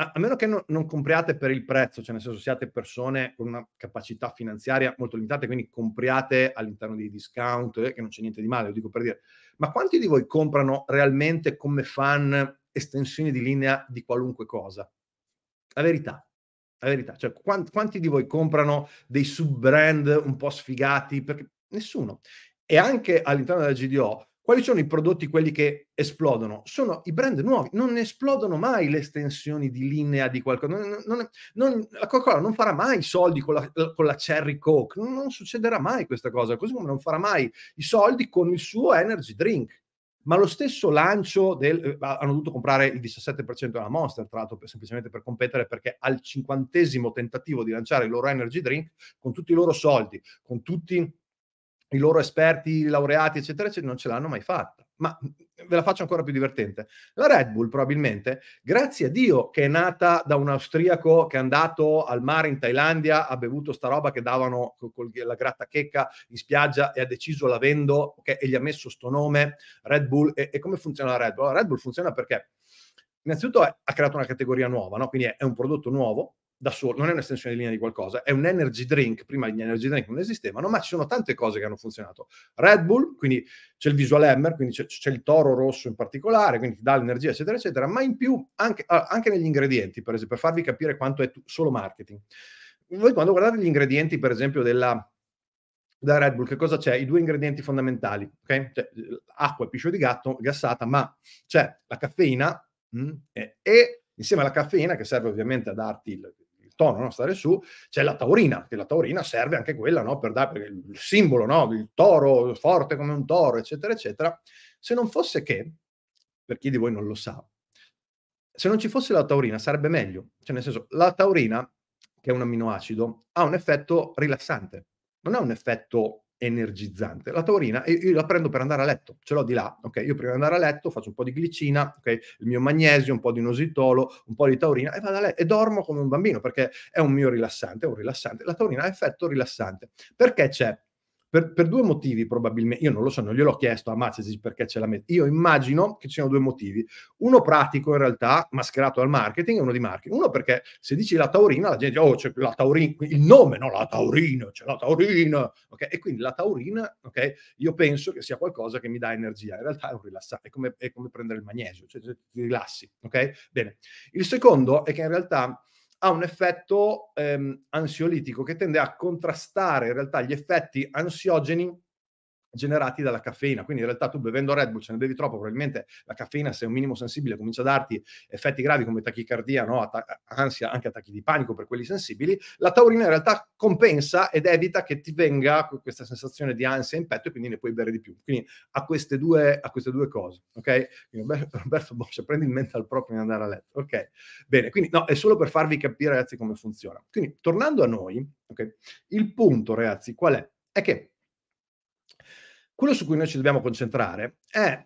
A: a, meno che no, non compriate per il prezzo, cioè nel senso siate persone con una capacità finanziaria molto limitata, quindi compriate all'interno dei discount, eh, che non c'è niente di male, lo dico per dire, ma quanti di voi comprano realmente come fan estensioni di linea di qualunque cosa. La verità. La verità, cioè quanti, quanti di voi comprano dei sub-brand un po' sfigati? Perché nessuno. E anche all'interno della GDO, quali sono i prodotti quelli che esplodono? Sono i brand nuovi, non esplodono mai le estensioni di linea di qualcosa. Non, non, non, la Coca-Cola non farà mai i soldi con la, con la Cherry Coke, non, succederà mai questa cosa, così come non farà mai i soldi con il suo energy drink ma lo stesso lancio del... Eh, hanno dovuto comprare il 17% della Monster, tra l'altro per, semplicemente per competere, perché al cinquantesimo tentativo di lanciare il loro energy drink, con tutti i loro soldi, con tutti i loro esperti, laureati, eccetera, eccetera, non ce l'hanno mai fatta ma mhmm, ve la faccio ancora più divertente. La Red Bull probabilmente, grazie a Dio che è nata da un austriaco che è andato al mare in Thailandia, ha bevuto sta roba che davano con la gratta checca in spiaggia e ha deciso la vendo okay, e gli ha messo sto nome Red Bull. E, e come funziona la Red Bull? La Red Bull funziona perché innanzitutto è, ha creato una categoria nuova, no? quindi è, è un prodotto nuovo, da solo, non è un'estensione di linea di qualcosa, è un energy drink, prima gli energy drink non esistevano, ma ci sono tante cose che hanno funzionato. Red Bull, quindi c'è il visual hammer, quindi c'è, c'è il toro rosso in particolare, quindi ti dà l'energia, eccetera, eccetera, ma in più anche, ah, anche negli ingredienti, per esempio, per farvi capire quanto è t- solo marketing. Voi quando guardate gli ingredienti, per esempio, della, da Red Bull, che cosa c'è? I due ingredienti fondamentali, ok? Cioè, acqua e piscio di gatto, gassata, ma c'è la caffeina mh, mm, e, e, insieme alla caffeina, che serve ovviamente a darti il, tono, no? stare su, c'è la taurina, che la taurina serve anche quella no? per dare il simbolo, no? il toro forte come un toro, eccetera, eccetera. Se non fosse che, per chi di voi non lo sa, se non ci fosse la taurina sarebbe meglio, cioè nel senso la taurina, che è un amminoacido, ha un effetto rilassante, non ha un effetto energizzante. La taurina io la prendo per andare a letto, ce l'ho di là, ok? Io prima di andare a letto faccio un po' di glicina, ok? Il mio magnesio, un po' di nositolo, un po' di taurina e vado a letto e dormo come un bambino perché è un mio rilassante, è un rilassante. La taurina ha effetto rilassante. Perché c'è per, per, due motivi probabilmente, io non lo so, non gliel'ho chiesto a Mazzesis perché ce l'ha messo, io immagino che ci siano due motivi, uno pratico in realtà, mascherato dal marketing, e uno di marketing, uno perché se dici la taurina, la gente dice, oh c'è la taurina, il nome, no, la taurina, c'è la taurina, ok? E quindi la taurina, ok? Io penso che sia qualcosa che mi dà energia, in realtà è un rilassante, è come, è come prendere il magnesio, cioè ti rilassi, ok? Bene. Il secondo è che in realtà ha un effetto ehm, ansiolitico che tende a contrastare in realtà gli effetti ansiogeni generati dalla caffeina. Quindi in realtà tu bevendo Red Bull ce ne bevi troppo, probabilmente la caffeina, se è un minimo sensibile, comincia a darti effetti gravi come tachicardia, no? Atta- ansia, anche attacchi di panico per quelli sensibili. La taurina in realtà compensa ed evita che ti venga questa sensazione di ansia in petto e quindi ne puoi bere di più. Quindi a queste due, a queste due cose, ok? Quindi Roberto Boscia, prendi il mental proprio e andare a letto, ok? Bene, quindi no, è solo per farvi capire, ragazzi, come funziona. Quindi tornando a noi, ok? Il punto, ragazzi, qual è? È che quello su cui noi ci dobbiamo concentrare è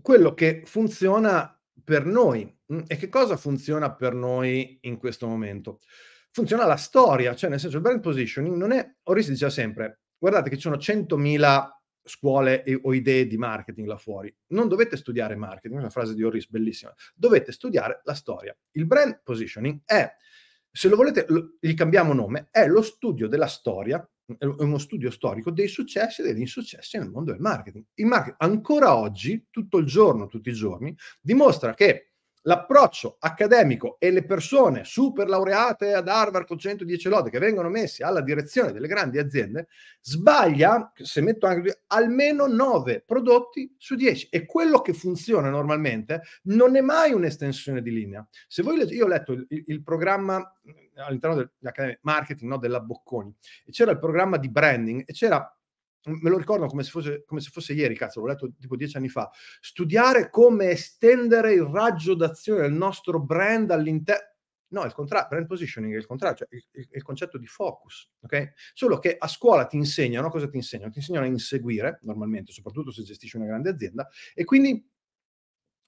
A: quello che funziona per noi. Mm, e che cosa funziona per noi in questo momento? Funziona la storia, cioè nel senso il brand positioning non è, Oris diceva sempre, guardate che ci sono 100.000 scuole e, o idee di marketing là fuori. Non dovete studiare marketing, è una frase di Oris bellissima, dovete studiare la storia. Il brand positioning è, se lo volete, lo, gli cambiamo nome, è lo studio della storia è uno studio storico dei successi e degli insuccessi nel mondo del marketing. Il marketing ancora oggi, tutto il giorno, tutti i giorni, dimostra che l'approccio accademico e le persone super laureate ad Harvard con 110 lode che vengono messi alla direzione delle grandi aziende sbaglia, se metto anche almeno 9 prodotti su 10 e quello che funziona normalmente non è mai un'estensione di linea. Se voi leggete, io ho letto il, il programma eh, all'interno dell'Accademia Marketing no, della Bocconi e c'era il programma di branding e c'era me lo ricordo come se, fosse, come se fosse, ieri, cazzo, l'ho letto tipo dieci anni fa, studiare come estendere il raggio d'azione del nostro brand all'interno. No, il contrario, brand positioning è il contrario, cioè il, il, il, concetto di focus, ok? Solo che a scuola ti insegnano, cosa ti insegnano? Ti insegnano a inseguire, normalmente, soprattutto se gestisci una grande azienda, e quindi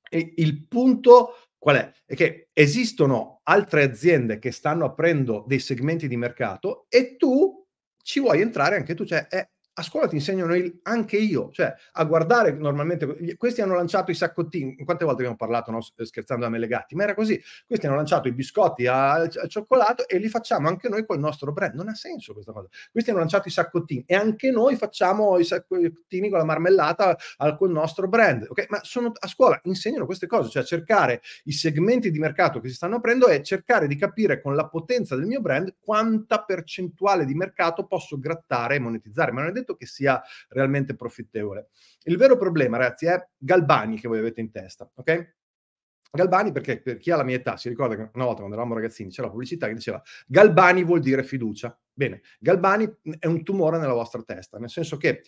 A: e il punto qual è? È che esistono altre aziende che stanno aprendo dei segmenti di mercato e tu ci vuoi entrare anche tu, cioè è, a scuola ti insegnano il, anche io, cioè a guardare normalmente, questi hanno lanciato i saccottini, quante volte abbiamo parlato no? Eh, scherzando a me legati, ma era così, questi hanno lanciato i biscotti al, al cioccolato e li facciamo anche noi col nostro brand, non ha senso questa cosa, questi hanno lanciato i saccottini e anche noi facciamo i saccottini con la marmellata al, col nostro brand, ok? Ma sono a scuola, insegnano queste cose, cioè cercare i segmenti di mercato che si stanno aprendo e cercare di capire con la potenza del mio brand quanta percentuale di mercato posso grattare e monetizzare, ma non è detto detto che sia realmente profittevole. Il vero problema, ragazzi, è Galbani che voi avete in testa, ok? Galbani, perché per chi ha la mia età si ricorda che una volta quando eravamo ragazzini c'era la pubblicità che diceva Galbani vuol dire fiducia. Bene, Galbani è un tumore nella vostra testa, nel senso che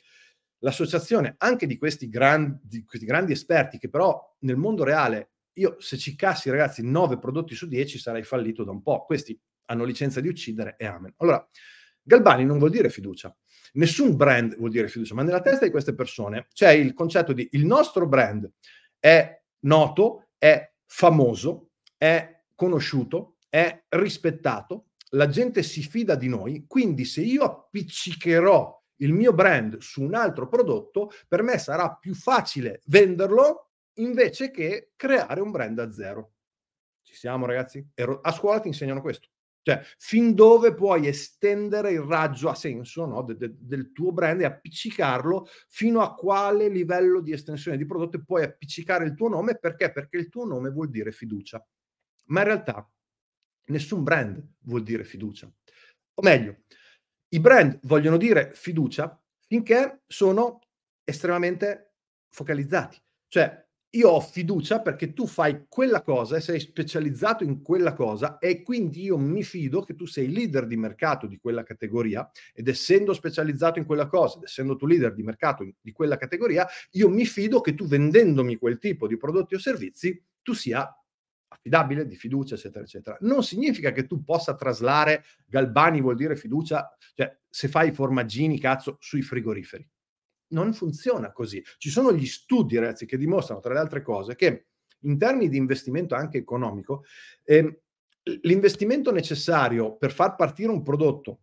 A: l'associazione anche di questi grandi, questi grandi esperti che però nel mondo reale io se ci cassi ragazzi 9 prodotti su 10 sarei fallito da un po'. Questi hanno licenza di uccidere e amen. Allora, Galbani non vuol dire fiducia nessun brand vuol dire fiducia, ma nella testa di queste persone c'è il concetto di il nostro brand è noto, è famoso, è conosciuto, è rispettato, la gente si fida di noi, quindi se io appiccicherò il mio brand su un altro prodotto, per me sarà più facile venderlo invece che creare un brand a zero. Ci siamo ragazzi? A scuola ti insegnano questo. Cioè, fin dove puoi estendere il raggio a senso no? de, de, del tuo brand e appiccicarlo fino a quale livello di estensione di prodotto puoi appiccicare il tuo nome, perché? Perché il tuo nome vuol dire fiducia. Ma in realtà nessun brand vuol dire fiducia. O meglio, i brand vogliono dire fiducia finché sono estremamente focalizzati. Cioè, io ho fiducia perché tu fai quella cosa e sei specializzato in quella cosa e quindi io mi fido che tu sei leader di mercato di quella categoria ed essendo specializzato in quella cosa, ed essendo tu leader di mercato di quella categoria, io mi fido che tu vendendomi quel tipo di prodotti o servizi, tu sia affidabile, di fiducia, eccetera, eccetera. Non significa che tu possa traslare Galbani vuol dire fiducia, cioè se fai i formaggini, cazzo, sui frigoriferi non funziona così. Ci sono gli studi, ragazzi, che dimostrano, tra le altre cose, che in termini di investimento anche economico, eh, l'investimento necessario per far partire un prodotto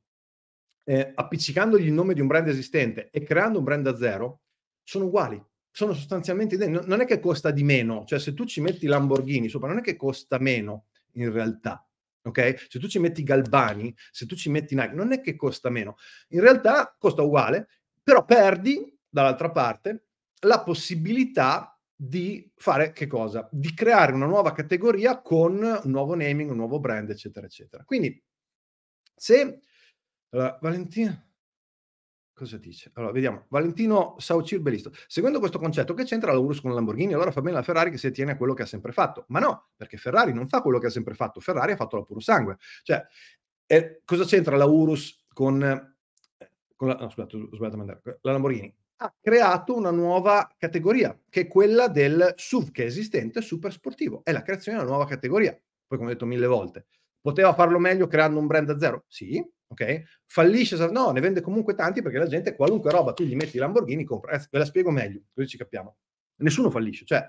A: eh, appiccicandogli il nome di un brand esistente e creando un brand da zero sono uguali, sono sostanzialmente identici. Non è che costa di meno, cioè se tu ci metti Lamborghini sopra, non è che costa meno in realtà. Ok? Se tu ci metti Galbani, se tu ci metti Nike, non è che costa meno, in realtà costa uguale però perdi, dall'altra parte, la possibilità di fare che cosa? Di creare una nuova categoria con un nuovo naming, un nuovo brand, eccetera, eccetera. Quindi, se... Allora, Valentina... Cosa dice? Allora, vediamo. Valentino Saucir Belisto. Seguendo questo concetto, che c'entra la Urus con la Lamborghini? Allora fa bene la Ferrari che si tiene a quello che ha sempre fatto. Ma no, perché Ferrari non fa quello che ha sempre fatto. Ferrari ha fatto la puro sangue. Cioè, eh, cosa c'entra la Urus con con la, no, scusate, ho sbagliato a mandare, la Lamborghini, ah. ha creato una nuova categoria, che è quella del SUV, che è esistente, super sportivo. È la creazione di una nuova categoria, poi come ho detto mille volte. Poteva farlo meglio creando un brand da zero? Sì, ok? Fallisce? No, ne vende comunque tanti perché la gente, qualunque roba tu gli metti Lamborghini, compra. Anzi, eh, ve la spiego meglio, così ci capiamo. Nessuno fallisce. Cioè,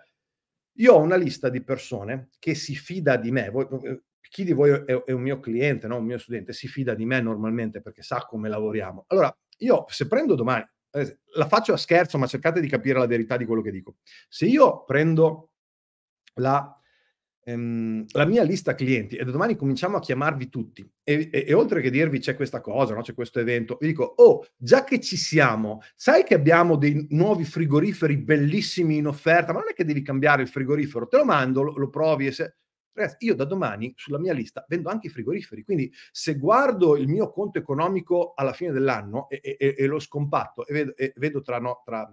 A: io ho una lista di persone che si fida di me. Voi, eh, chi di voi è, è un mio cliente, no? un mio studente, si fida di me normalmente perché sa come lavoriamo. Allora, io se prendo domani, la faccio a scherzo, ma cercate di capire la verità di quello che dico. Se io prendo la, ehm, la mia lista clienti e da domani cominciamo a chiamarvi tutti, e, e, e oltre che dirvi c'è questa cosa, no? c'è questo evento, vi dico, oh, già che ci siamo, sai che abbiamo dei nuovi frigoriferi bellissimi in offerta, ma non è che devi cambiare il frigorifero, te lo mando, lo, lo provi e se... Ragazzi, io da domani sulla mia lista vendo anche i frigoriferi, quindi se guardo il mio conto economico alla fine dell'anno e, e, e lo scompatto e vedo, e vedo tra, no, tra,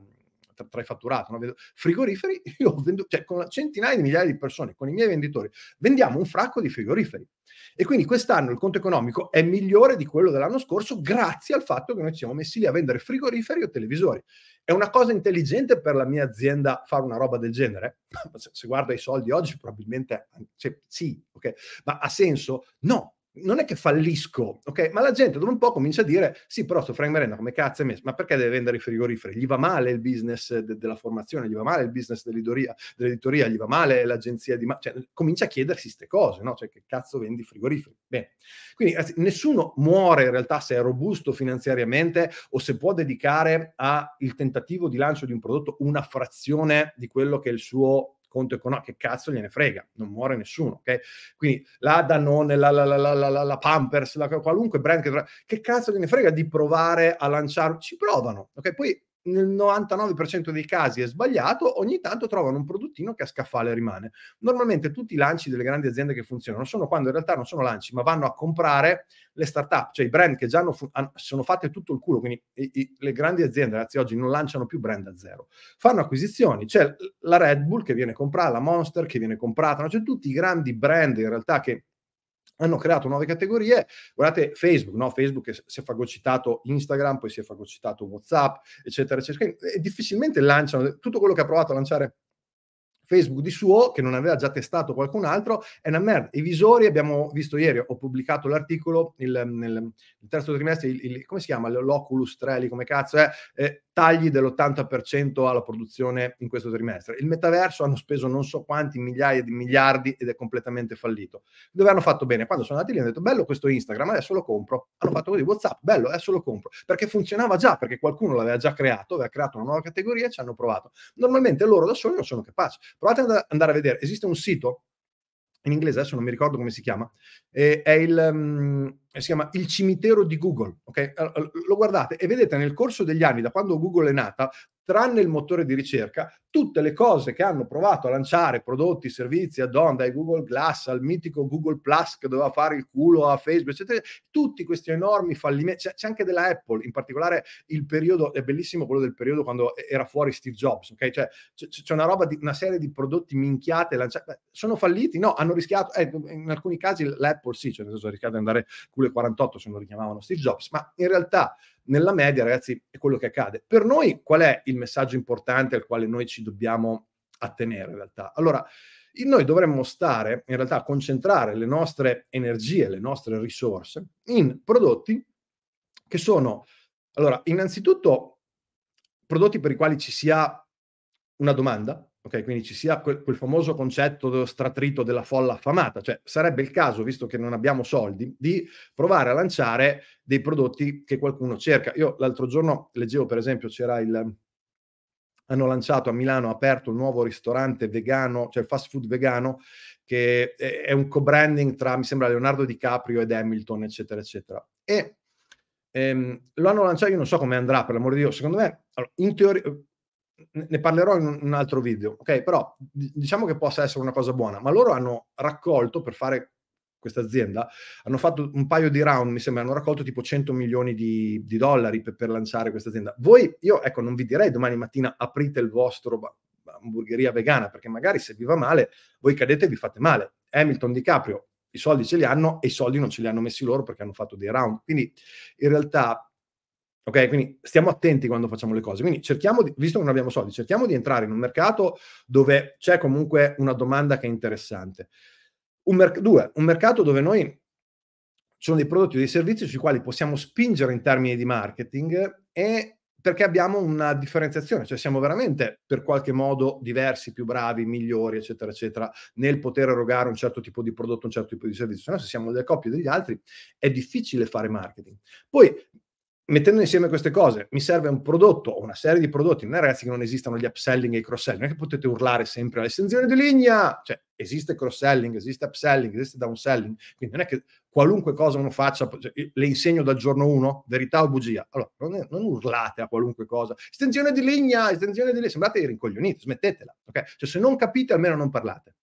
A: tra, tra, i fatturati, no? vedo frigoriferi, io vendo, cioè, con centinaia di migliaia di persone, con i miei venditori, vendiamo un fracco di frigoriferi. E quindi quest'anno il conto economico è migliore di quello dell'anno scorso grazie al fatto che noi ci siamo messi lì a vendere frigoriferi o televisori. È una cosa intelligente per la mia azienda fare una roba del genere? Se guarda i soldi oggi, probabilmente cioè, sì, ok? Ma ha senso? No, non è che fallisco, ok? Ma la gente dopo un po' comincia a dire: sì, però sto Frank Merenda come cazzo è messo? Ma perché deve vendere i frigoriferi? Gli va male il business de- della formazione, gli va male il business dell'editoria, gli va male l'agenzia di. Ma- cioè, comincia a chiedersi queste cose, no? Cioè, che cazzo vendi i frigoriferi? Bene. Quindi anzi, nessuno muore in realtà se è robusto finanziariamente o se può dedicare al tentativo di lancio di un prodotto una frazione di quello che è il suo conto economico, che cazzo gliene frega, non muore nessuno, ok? Quindi la Danone, la, la, la, la Pampers, la, qualunque brand che, che cazzo gliene frega di provare a lanciare, ci provano, ok? Poi nel 99% dei casi è sbagliato, ogni tanto trovano un prodottino che a scaffale rimane. Normalmente tutti i lanci delle grandi aziende che funzionano sono quando in realtà non sono lanci, ma vanno a comprare le startup, cioè i brand che già hanno, hanno, sono fatte tutto il culo, quindi i, i, le grandi aziende, ragazzi, oggi non lanciano più brand a zero, fanno acquisizioni, c'è la Red Bull che viene comprata, la Monster che viene comprata, no? c'è tutti i grandi brand in realtà che hanno creato nuove categorie. Guardate Facebook, no? Facebook si è fagocitato Instagram, poi si è fagocitato WhatsApp, eccetera, eccetera. E eh, difficilmente lanciano tutto quello che ha provato a lanciare Facebook di suo, che non aveva già testato qualcun altro, è una merda. I visori abbiamo visto ieri, ho pubblicato l'articolo, il, nel, il terzo trimestre, il, il, come si chiama? L'Oculus 3, come cazzo è? Eh, tagli dell'80% alla produzione in questo trimestre. Il metaverso hanno speso non so quanti migliaia di miliardi ed è completamente fallito. Dove hanno fatto bene? Quando sono andati lì hanno detto bello questo Instagram, adesso lo compro. Hanno fatto così WhatsApp, bello, adesso lo compro. Perché funzionava già, perché qualcuno l'aveva già creato, aveva creato una nuova categoria e ci hanno provato. Normalmente loro da soli non sono capaci. Provate ad andare a vedere, esiste un sito in inglese, adesso non mi ricordo come si chiama, è il, mm, eh, si chiama Il cimitero di Google. Okay? Lo guardate e vedete nel corso degli anni, da quando Google è nata, tranne il motore di ricerca, tutte le cose che hanno provato a lanciare, prodotti, servizi, add-on, dai Google Glass al mitico Google Plus che doveva fare il culo a Facebook, eccetera, tutti questi enormi fallimenti, c'è, anche della Apple, in particolare il periodo, è bellissimo quello del periodo quando era fuori Steve Jobs, ok? Cioè c'è, una roba di una serie di prodotti minchiate lanciati, sono falliti? No, hanno rischiato, eh, in alcuni casi l'Apple sì, cioè nel senso ha rischiato di andare oppure 48 se non lo richiamavano Steve Jobs, ma in realtà nella media, ragazzi, è quello che accade. Per noi qual è il messaggio importante al quale noi ci dobbiamo attenere in realtà? Allora, noi dovremmo stare, in realtà, a concentrare le nostre energie, le nostre risorse in prodotti che sono, allora, innanzitutto prodotti per i quali ci sia una domanda, Ok, quindi ci sia quel, quel famoso concetto dello stratrito della folla affamata, cioè sarebbe il caso, visto che non abbiamo soldi, di provare a lanciare dei prodotti che qualcuno cerca. Io l'altro giorno leggevo, per esempio, c'era il hanno lanciato a Milano, aperto il nuovo ristorante vegano, cioè fast food vegano, che è un co-branding tra, mi sembra, Leonardo DiCaprio ed Hamilton, eccetera, eccetera. E ehm, lo hanno lanciato, io non so come andrà, per l'amor di Dio, secondo me, allora, in teoria, ne parlerò in un altro video, ok? Però diciamo che possa essere una cosa buona, ma loro hanno raccolto per fare questa azienda, hanno fatto un paio di round, mi sembra, hanno raccolto tipo 100 milioni di, di dollari per, per lanciare questa azienda. Voi, io ecco, non vi direi domani mattina aprite il vostro hamburgeria vegana, perché magari se vi va male, voi cadete e vi fate male. Hamilton DiCaprio, i soldi ce li hanno e i soldi non ce li hanno messi loro perché hanno fatto dei round. Quindi in realtà Ok, quindi stiamo attenti quando facciamo le cose. Quindi cerchiamo, di, visto che non abbiamo soldi, cerchiamo di entrare in un mercato dove c'è comunque una domanda che è interessante. Un merc- due, un mercato dove noi ci sono dei prodotti o dei servizi sui quali possiamo spingere in termini di marketing e perché abbiamo una differenziazione, cioè siamo veramente per qualche modo diversi, più bravi, migliori, eccetera, eccetera, nel poter erogare un certo tipo di prodotto, un certo tipo di servizio. Se no, se siamo delle coppie degli altri, è difficile fare marketing. Poi mettendo insieme queste cose, mi serve un prodotto o una serie di prodotti, non è ragazzi che non esistano gli upselling e i cross-selling, non è che potete urlare sempre all'estensione di linea, cioè esiste cross-selling, esiste upselling, esiste downselling, quindi non è che qualunque cosa uno faccia, cioè, le insegno dal giorno uno, verità o bugia, allora non, è, non, urlate a qualunque cosa, estensione di linea, estensione di linea, sembrate rincoglioniti, smettetela, ok? Cioè se non capite almeno non parlate,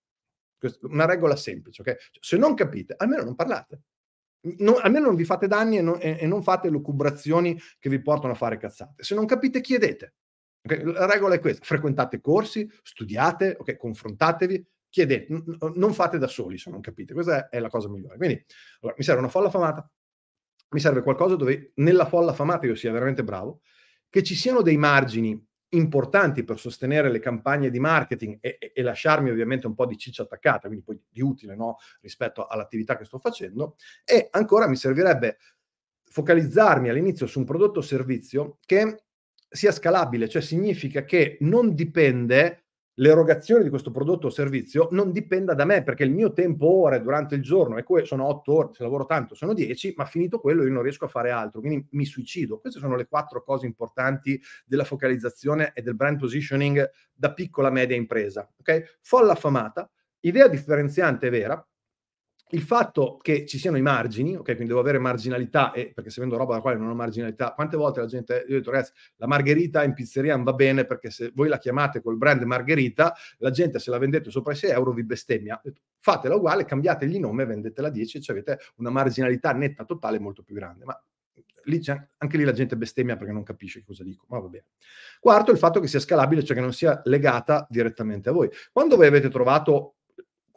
A: Questa, una regola semplice, ok? Cioè, se non capite almeno non parlate, No, almeno non vi fate danni e non, e, e non fate lucubrazioni che vi portano a fare cazzate. Se non capite, chiedete. Okay? La regola è questa: frequentate corsi, studiate, okay? confrontatevi, chiedete, n- non fate da soli se non capite. Questa è, è la cosa migliore. Quindi allora, mi serve una folla famata, mi serve qualcosa dove nella folla famata io sia veramente bravo, che ci siano dei margini importanti per sostenere le campagne di marketing e, e, e, lasciarmi ovviamente un po' di ciccia attaccata, quindi poi di utile no? rispetto all'attività che sto facendo. E ancora mi servirebbe focalizzarmi all'inizio su un prodotto o servizio che sia scalabile, cioè significa che non dipende l'erogazione di questo prodotto o servizio non dipenda da me, perché il mio tempo ore durante il giorno, e que- sono 8 ore, se lavoro tanto sono 10, ma finito quello io non riesco a fare altro, quindi mi suicido. Queste sono le quattro cose importanti della focalizzazione e del brand positioning da piccola media impresa. Okay? Folla affamata, idea differenziante vera, il fatto che ci siano i margini, ok, quindi devo avere marginalità, e, perché se vendo roba da quale non ho marginalità, quante volte la gente, io ho detto ragazzi, la margherita in pizzeria non va bene perché se voi la chiamate col brand margherita, la gente se la vendete sopra i 6 euro vi bestemmia, fatela uguale, cambiategli nome, vendetela a 10 e cioè avete una marginalità netta totale molto più grande, ma lì c'è, anche lì la gente bestemmia perché non capisce cosa dico, ma va bene. Quarto, il fatto che sia scalabile, cioè che non sia legata direttamente a voi. Quando voi avete trovato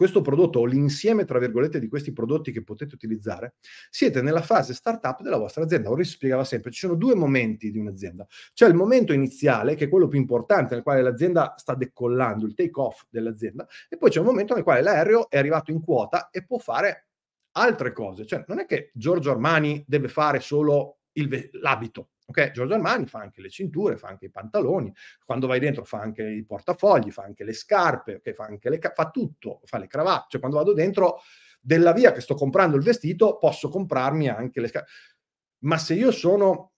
A: questo prodotto o l'insieme, tra virgolette, di questi prodotti che potete utilizzare, siete nella fase startup della vostra azienda. Ora spiegava sempre, ci sono due momenti di un'azienda. C'è il momento iniziale, che è quello più importante, nel quale l'azienda sta decollando, il take off dell'azienda, e poi c'è un momento nel quale l'aereo è arrivato in quota e può fare altre cose. Cioè, non è che Giorgio Armani deve fare solo il, l'abito, Ok, Giorgio Armani fa anche le cinture, fa anche i pantaloni, quando vai dentro fa anche i portafogli, fa anche le scarpe, okay? fa, anche le ca- fa tutto, fa le cravatte. Cioè, quando vado dentro della via che sto comprando il vestito, posso comprarmi anche le scarpe. Ma se io sono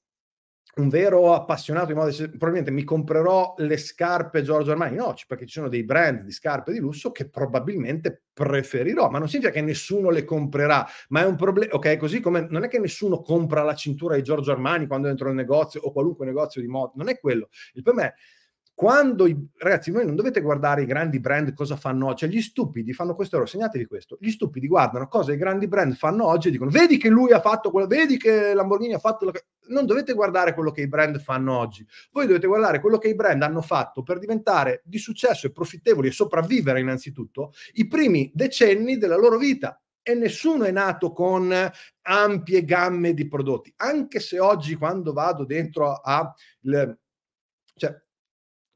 A: un vero appassionato di moda, probabilmente mi comprerò le scarpe Giorgio Armani, no, perché ci sono dei brand di scarpe di lusso che probabilmente preferirò, ma non significa che nessuno le comprerà, ma è un problema, ok, così come non è che nessuno compra la cintura di Giorgio Armani quando entro nel negozio o qualunque negozio di moda, non è quello, il problema è quando i, ragazzi, voi non dovete guardare i grandi brand cosa fanno oggi, cioè gli stupidi fanno questo errore, segnatevi questo, gli stupidi guardano cosa i grandi brand fanno oggi e dicono vedi che lui ha fatto quello, vedi che Lamborghini ha fatto... La... Non dovete guardare quello che i brand fanno oggi, voi dovete guardare quello che i brand hanno fatto per diventare di successo e profittevoli e sopravvivere innanzitutto i primi decenni della loro vita e nessuno è nato con ampie gamme di prodotti, anche se oggi quando vado dentro a... a le,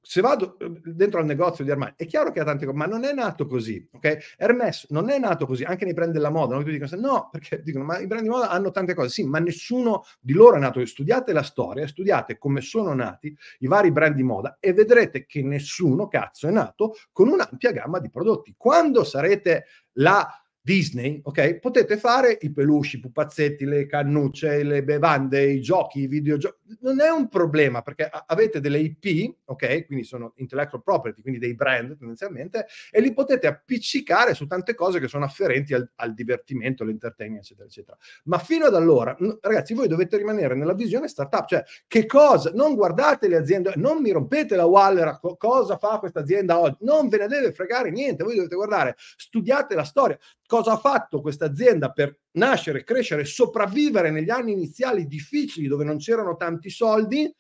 A: se vado ehm, dentro al negozio di Armani, è chiaro che ha tante cose, ma non è nato così, ok? Hermès non è nato così, anche nei brand della moda, no? Tutti dicono, no, perché dicono, ma i brand di moda hanno tante cose, sì, ma nessuno di loro è nato. Studiate la storia, studiate come sono nati i vari brand di moda e vedrete che nessuno, cazzo, è nato con un'ampia gamma di prodotti. Quando sarete la Disney, ok? Potete fare i pelusci, i pupazzetti, le cannucce, le bevande, i giochi, i videogiochi. Non è un problema perché avete delle IP, ok? Quindi sono intellectual property, quindi dei brand tendenzialmente, e li potete appiccicare su tante cose che sono afferenti al, al divertimento, all'entertainment, eccetera, eccetera. Ma fino ad allora, ragazzi, voi dovete rimanere nella visione startup, cioè che cosa? Non guardate le aziende, non mi rompete la wallera, co- cosa fa questa azienda oggi? Non ve ne deve fregare niente, voi dovete guardare, studiate la storia. Co- cosa ha fatto questa azienda per nascere, crescere, e sopravvivere negli anni iniziali difficili dove non c'erano tanti soldi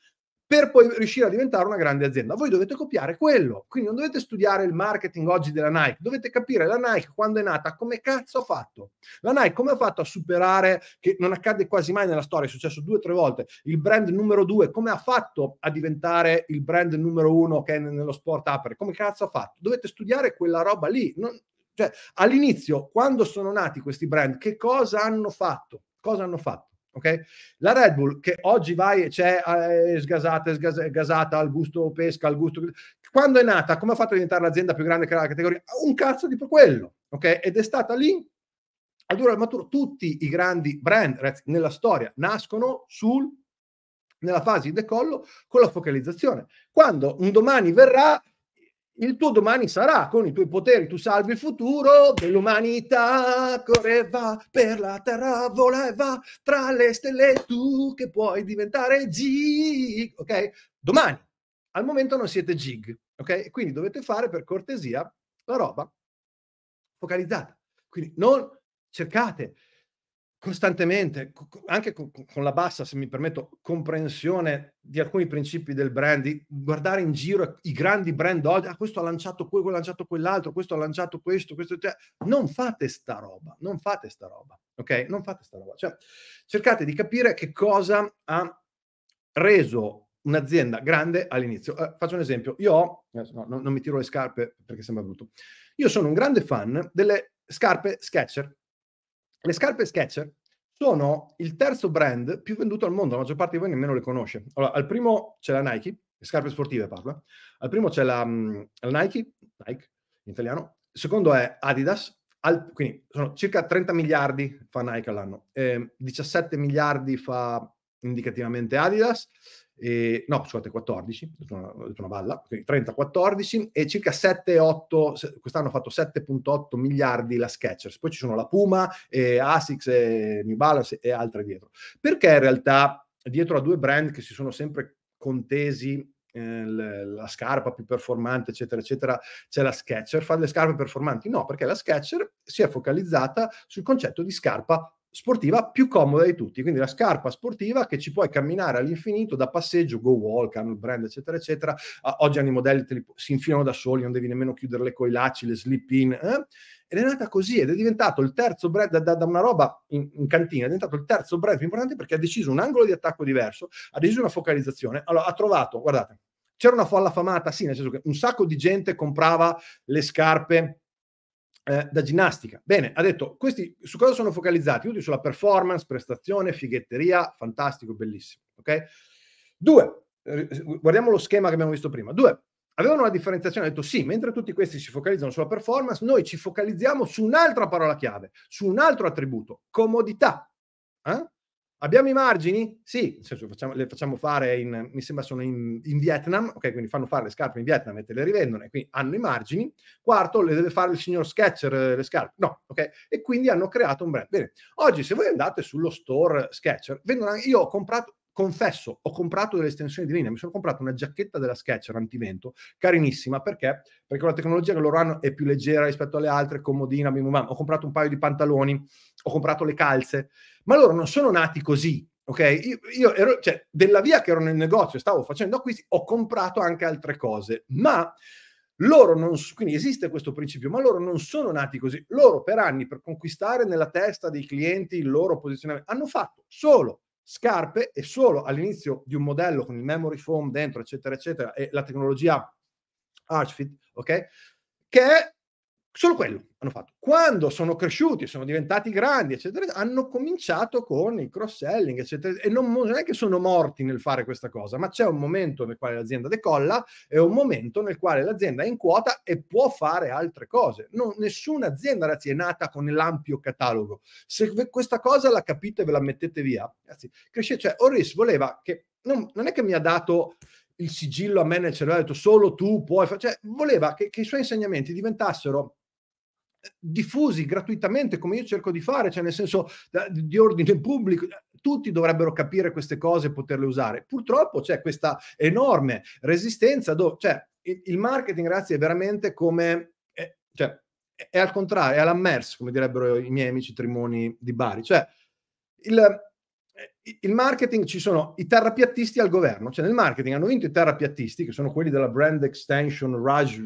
A: per poi riuscire a diventare una grande azienda. Voi dovete copiare quello, quindi non dovete studiare il marketing oggi della Nike, dovete capire la Nike quando è nata, come cazzo ha fatto. La Nike come ha fatto a superare, che non accade quasi mai nella storia, è successo due o tre volte, il brand numero due, come ha fatto a diventare il brand numero uno che è nello sport upper, come cazzo ha fatto. Dovete studiare quella roba lì, non, cioè, all'inizio, quando sono nati questi brand, che cosa hanno fatto? Cosa hanno fatto? Okay? La Red Bull, che oggi vai, c'è eh, sgasata, sgas- al gusto pesca, al gusto... Quando è nata, come ha fatto a diventare l'azienda più grande che era la categoria? Un cazzo di per quello, ok? Ed è stata lì allora, maturo, tutti i grandi brand ragazzi, nella storia nascono sul, nella fase di decollo con la focalizzazione. Quando un domani verrà il tuo domani sarà, con i tuoi poteri tu salvi il futuro dell'umanità, corre va per la terra, vola e va tra le stelle tu che puoi diventare gig, ok? Domani, al momento non siete gig, ok? Quindi dovete fare per cortesia la roba focalizzata, quindi non cercate costantemente, anche con, con, la bassa, se mi permetto, comprensione di alcuni principi del brand, guardare in giro i grandi brand oggi, ah, questo ha lanciato quello, questo ha lanciato quell'altro, questo ha lanciato questo, questo, cioè, non fate sta roba, non fate sta roba, ok? Non fate sta roba, cioè, cercate di capire che cosa ha reso un'azienda grande all'inizio. Eh, faccio un esempio, io ho, no, non, non mi tiro le scarpe perché sembra brutto, io sono un grande fan delle scarpe Sketcher le scarpe Sketcher sono il terzo brand più venduto al mondo, la maggior parte di voi nemmeno le conosce. Allora, al primo c'è la Nike, le scarpe sportive parla. Eh. Al primo c'è la, mm, la Nike, Nike in italiano. Il secondo è Adidas, al, quindi sono circa 30 miliardi fa Nike all'anno, eh, 17 miliardi fa indicativamente Adidas, eh, no scusate 14, ho detto una, ho detto una balla, 30-14 e circa 7-8, quest'anno ha fatto 7.8 miliardi la Sketchers, poi ci sono la Puma, eh, Asics, e New Balance e altre dietro. Perché in realtà dietro a due brand che si sono sempre contesi eh, la scarpa più performante, eccetera, eccetera, c'è la Sketcher. Fa delle scarpe performanti? No, perché la Sketcher si è focalizzata sul concetto di scarpa sportiva più comoda di tutti, quindi la scarpa sportiva che ci puoi camminare all'infinito da passeggio, go walk, hanno il brand eccetera eccetera, ah, oggi hanno i modelli li, si infilano da soli, non devi nemmeno chiuderle coi lacci, le slip in, eh? ed è nata così ed è diventato il terzo brand da, da una roba in, in, cantina, è diventato il terzo brand più importante perché ha deciso un angolo di attacco diverso, ha deciso una focalizzazione, allora ha trovato, guardate, c'era una folla famata, sì, nel senso che un sacco di gente comprava le scarpe eh, da ginnastica. Bene, ha detto, questi su cosa sono focalizzati? Tutti sulla performance, prestazione, fighetteria, fantastico, bellissimo. Ok? Due, eh, guardiamo lo schema che abbiamo visto prima. Due, avevano una differenziazione, ha detto sì, mentre tutti questi si focalizzano sulla performance, noi ci focalizziamo su un'altra parola chiave, su un altro attributo, comodità. Eh? Abbiamo i margini? Sì, nel senso facciamo, le facciamo fare in, mi sembra sono in, in, Vietnam, ok, quindi fanno fare le scarpe in Vietnam e te le rivendono e quindi hanno i margini. Quarto, le deve fare il signor Sketcher eh, le scarpe, no, ok? E quindi hanno creato un brand. Bene, oggi se voi andate sullo store Sketcher, vendono, io ho comprato, confesso, ho comprato delle estensioni di linea, mi sono comprato una giacchetta della Sketcher antivento, carinissima, perché? Perché la tecnologia che loro hanno è più leggera rispetto alle altre, comodina, bim, bam. ho comprato un paio di pantaloni, ho comprato le calze, ma loro non sono nati così, ok? Io, io ero, cioè, della via che ero nel negozio, e stavo facendo acquisti, ho comprato anche altre cose, ma loro non, quindi esiste questo principio, ma loro non sono nati così. Loro per anni, per conquistare nella testa dei clienti il loro posizionamento, hanno fatto solo scarpe e solo all'inizio di un modello con il memory foam dentro, eccetera, eccetera, e la tecnologia Archfit, ok? Che è Solo quello hanno fatto. Quando sono cresciuti, sono diventati grandi, eccetera, hanno cominciato con il cross-selling, eccetera. E non, non, è che sono morti nel fare questa cosa, ma c'è un momento nel quale l'azienda decolla e un momento nel quale l'azienda è in quota e può fare altre cose. Non, nessuna azienda, ragazzi, è nata con l'ampio catalogo. Se questa cosa la capite e ve la mettete via, ragazzi, cresce. Cioè, Oris voleva che... non, non è che mi ha dato il sigillo a me nel cervello, ha detto solo tu puoi, cioè voleva che, che i suoi insegnamenti diventassero diffusi gratuitamente come io cerco di fare, cioè nel senso di ordine pubblico, eh, tutti dovrebbero capire queste cose e poterle usare. Purtroppo c'è questa enorme resistenza, dove, cioè il marketing, ragazzi, è veramente come... Eh, cioè, è, cioè, è al contrario, è all'ammerso, come direbbero i miei amici trimoni di Bari. Cioè, il, eh, il marketing ci sono i terrapiattisti al governo, cioè nel marketing hanno vinto i terrapiattisti che sono quelli della brand extension Raj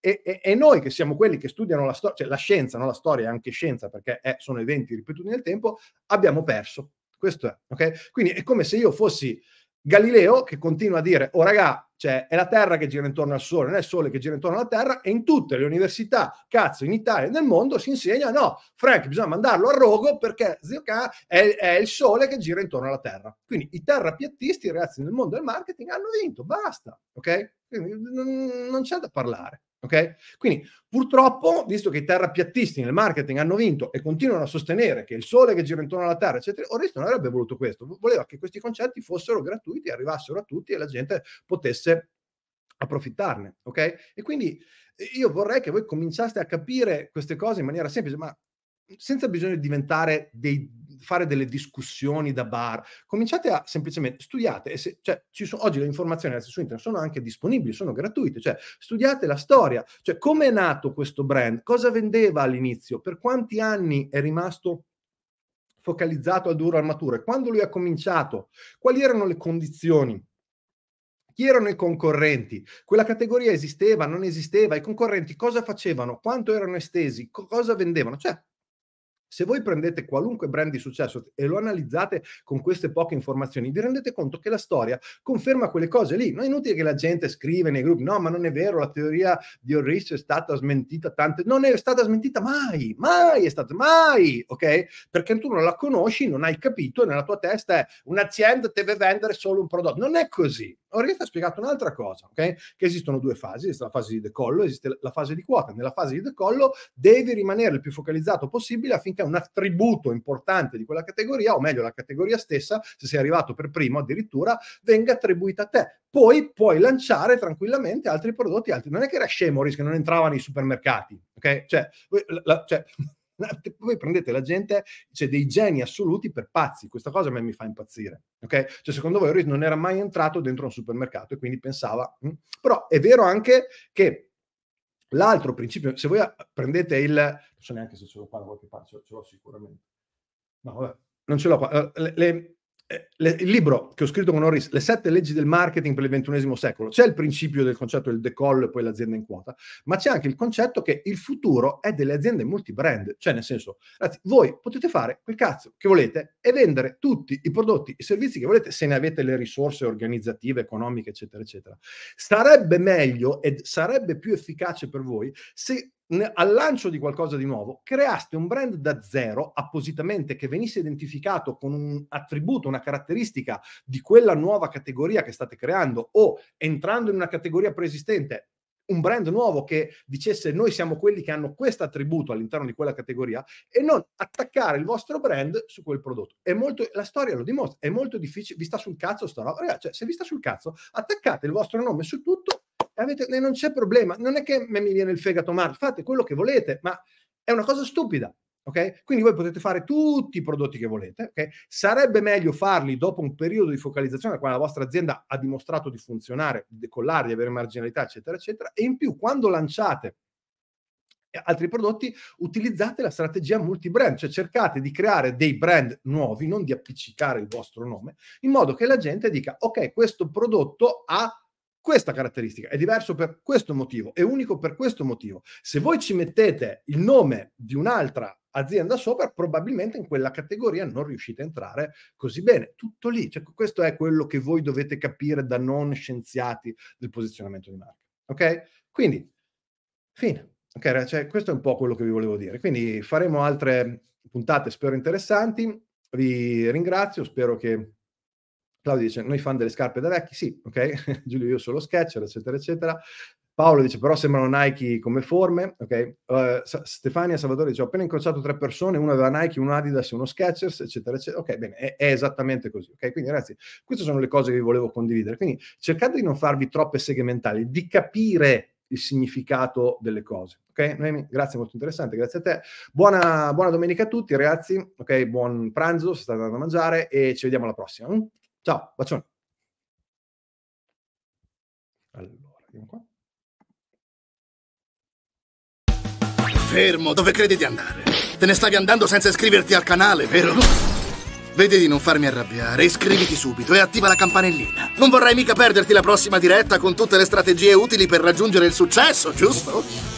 A: e, e, e, noi che siamo quelli che studiano la, storia, cioè la scienza, non la storia, è anche scienza perché è, sono eventi ripetuti nel tempo, abbiamo perso. Questo è, ok? Quindi è come se io fossi Galileo che continua a dire, oh raga, cioè, è la Terra che gira intorno al Sole, non è il Sole che gira intorno alla Terra, e in tutte le università, cazzo, in Italia e nel mondo si insegna, no, Frank, bisogna mandarlo a rogo perché zio K è, è il Sole che gira intorno alla Terra. Quindi i terrapiattisti, ragazzi, nel mondo del marketing hanno vinto, basta, ok? Quindi non, non c'è da parlare. Ok? Quindi purtroppo, visto che i terrapiattisti nel marketing hanno vinto e continuano a sostenere che il sole che gira intorno alla Terra, eccetera, Oreste non avrebbe voluto questo, voleva che questi concetti fossero gratuiti, arrivassero a tutti e la gente potesse approfittarne, ok? E quindi eh, io vorrei che voi cominciaste a capire queste cose in maniera semplice, ma senza bisogno di diventare dei fare delle discussioni da bar, cominciate a semplicemente studiate, se, cioè, sono, oggi le informazioni su internet sono anche disponibili, sono gratuite, cioè studiate la storia, cioè come è nato questo brand, cosa vendeva all'inizio, per quanti anni è rimasto focalizzato a duro armature, quando lui ha cominciato, quali erano le condizioni chi erano i concorrenti, quella categoria esisteva, non esisteva, i concorrenti cosa facevano, quanto erano estesi, cosa vendevano, cioè se voi prendete qualunque brand di successo e lo analizzate con queste poche informazioni, vi rendete conto che la storia conferma quelle cose lì. Non è inutile che la gente scrive nei gruppi, no, ma non è vero, la teoria di Orris è stata smentita tante, non è stata smentita mai, mai è stata, mai, ok? Perché tu non la conosci, non hai capito e nella tua testa è un'azienda deve vendere solo un prodotto. Non è così, Oreste ha spiegato un'altra cosa, okay? che esistono due fasi, esiste la fase di decollo, esiste la fase di quota. Nella fase di decollo devi rimanere il più focalizzato possibile affinché un attributo importante di quella categoria, o meglio la categoria stessa, se sei arrivato per primo addirittura, venga attribuita a te. Poi puoi lanciare tranquillamente altri prodotti, altri. Non è che era scemo, rischio, non entravano i supermercati, ok? Cioè, la, cioè voi prendete la gente, cioè dei geni assoluti per pazzi. Questa cosa a me mi fa impazzire. Ok? Cioè, secondo voi Ruiz non era mai entrato dentro un supermercato e quindi pensava. Mh? Hm? Però è vero anche che l'altro principio, se voi prendete il. Non so neanche se ce l'ho qua da qualche parte, ce l'ho sicuramente. No, vabbè, non ce l'ho qua. Eh, le, le, eh, le, il libro che ho scritto con Norris, Le sette leggi del marketing per il ventunesimo secolo, c'è il principio del concetto del decollo e poi l'azienda in quota, ma c'è anche il concetto che il futuro è delle aziende multibrand, cioè nel senso, ragazzi, voi potete fare quel cazzo che volete e vendere tutti i prodotti e servizi che volete se ne avete le risorse organizzative, economiche, eccetera, eccetera. Starebbe meglio e sarebbe più efficace per voi se al lancio di qualcosa di nuovo, creaste un brand da zero appositamente che venisse identificato con un attributo, una caratteristica di quella nuova categoria che state creando o entrando in una categoria preesistente un brand nuovo che dicesse noi siamo quelli che hanno questo attributo all'interno di quella categoria e non attaccare il vostro brand su quel prodotto. È molto, la storia lo dimostra, è molto difficile, vi sta sul cazzo sta roba. Ragazzi, cioè, se vi sta sul cazzo, attaccate il vostro nome su tutto avete, non c'è problema, non è che mi viene il fegato mar, fate quello che volete, ma è una cosa stupida. Okay? Quindi voi potete fare tutti i prodotti che volete. Okay? Sarebbe meglio farli dopo un periodo di focalizzazione quando la vostra azienda ha dimostrato di funzionare, di decollare, di avere marginalità, eccetera, eccetera. E in più, quando lanciate eh, altri prodotti, utilizzate la strategia multi-brand, cioè cercate di creare dei brand nuovi, non di appiccicare il vostro nome, in modo che la gente dica, ok, questo prodotto ha questa caratteristica, è diverso per questo motivo, è unico per questo motivo. Se voi ci mettete il nome di un'altra azienda sopra, probabilmente in quella categoria non riuscite a entrare così bene. Tutto lì, cioè, questo è quello che voi dovete capire da non scienziati del posizionamento di marca. Ok? Quindi, fine. Ok, cioè, questo è un po' quello che vi volevo dire. Quindi faremo altre puntate, spero interessanti. Vi ringrazio, spero che Claudio dice, noi fan delle scarpe da vecchi, sì, ok? Giulio, io solo Sketcher, eccetera, eccetera. Paolo dice, però sembrano Nike come forme, ok? Uh, Stefania Salvatore dice, ho appena incrociato tre persone, una aveva Nike, uno Adidas e uno Sketchers, eccetera, eccetera. Ok, bene, è, è, esattamente così, ok? Quindi ragazzi, queste sono le cose che vi volevo condividere. Quindi cercate di non farvi troppe segmentali, di capire il significato delle cose. Ok, Noemi, grazie, molto interessante, grazie a te. Buona, buona domenica a tutti, ragazzi, ok? Buon pranzo se state andando a mangiare e ci vediamo alla prossima. Ciao, bacione. Allora, vediamo qua. Fermo, dove credi di andare? Te ne stavi andando senza iscriverti al canale, vero? Vedi di non farmi arrabbiare, iscriviti subito e attiva la campanellina. Non vorrai mica perderti la prossima diretta con tutte le strategie utili per raggiungere il successo, giusto?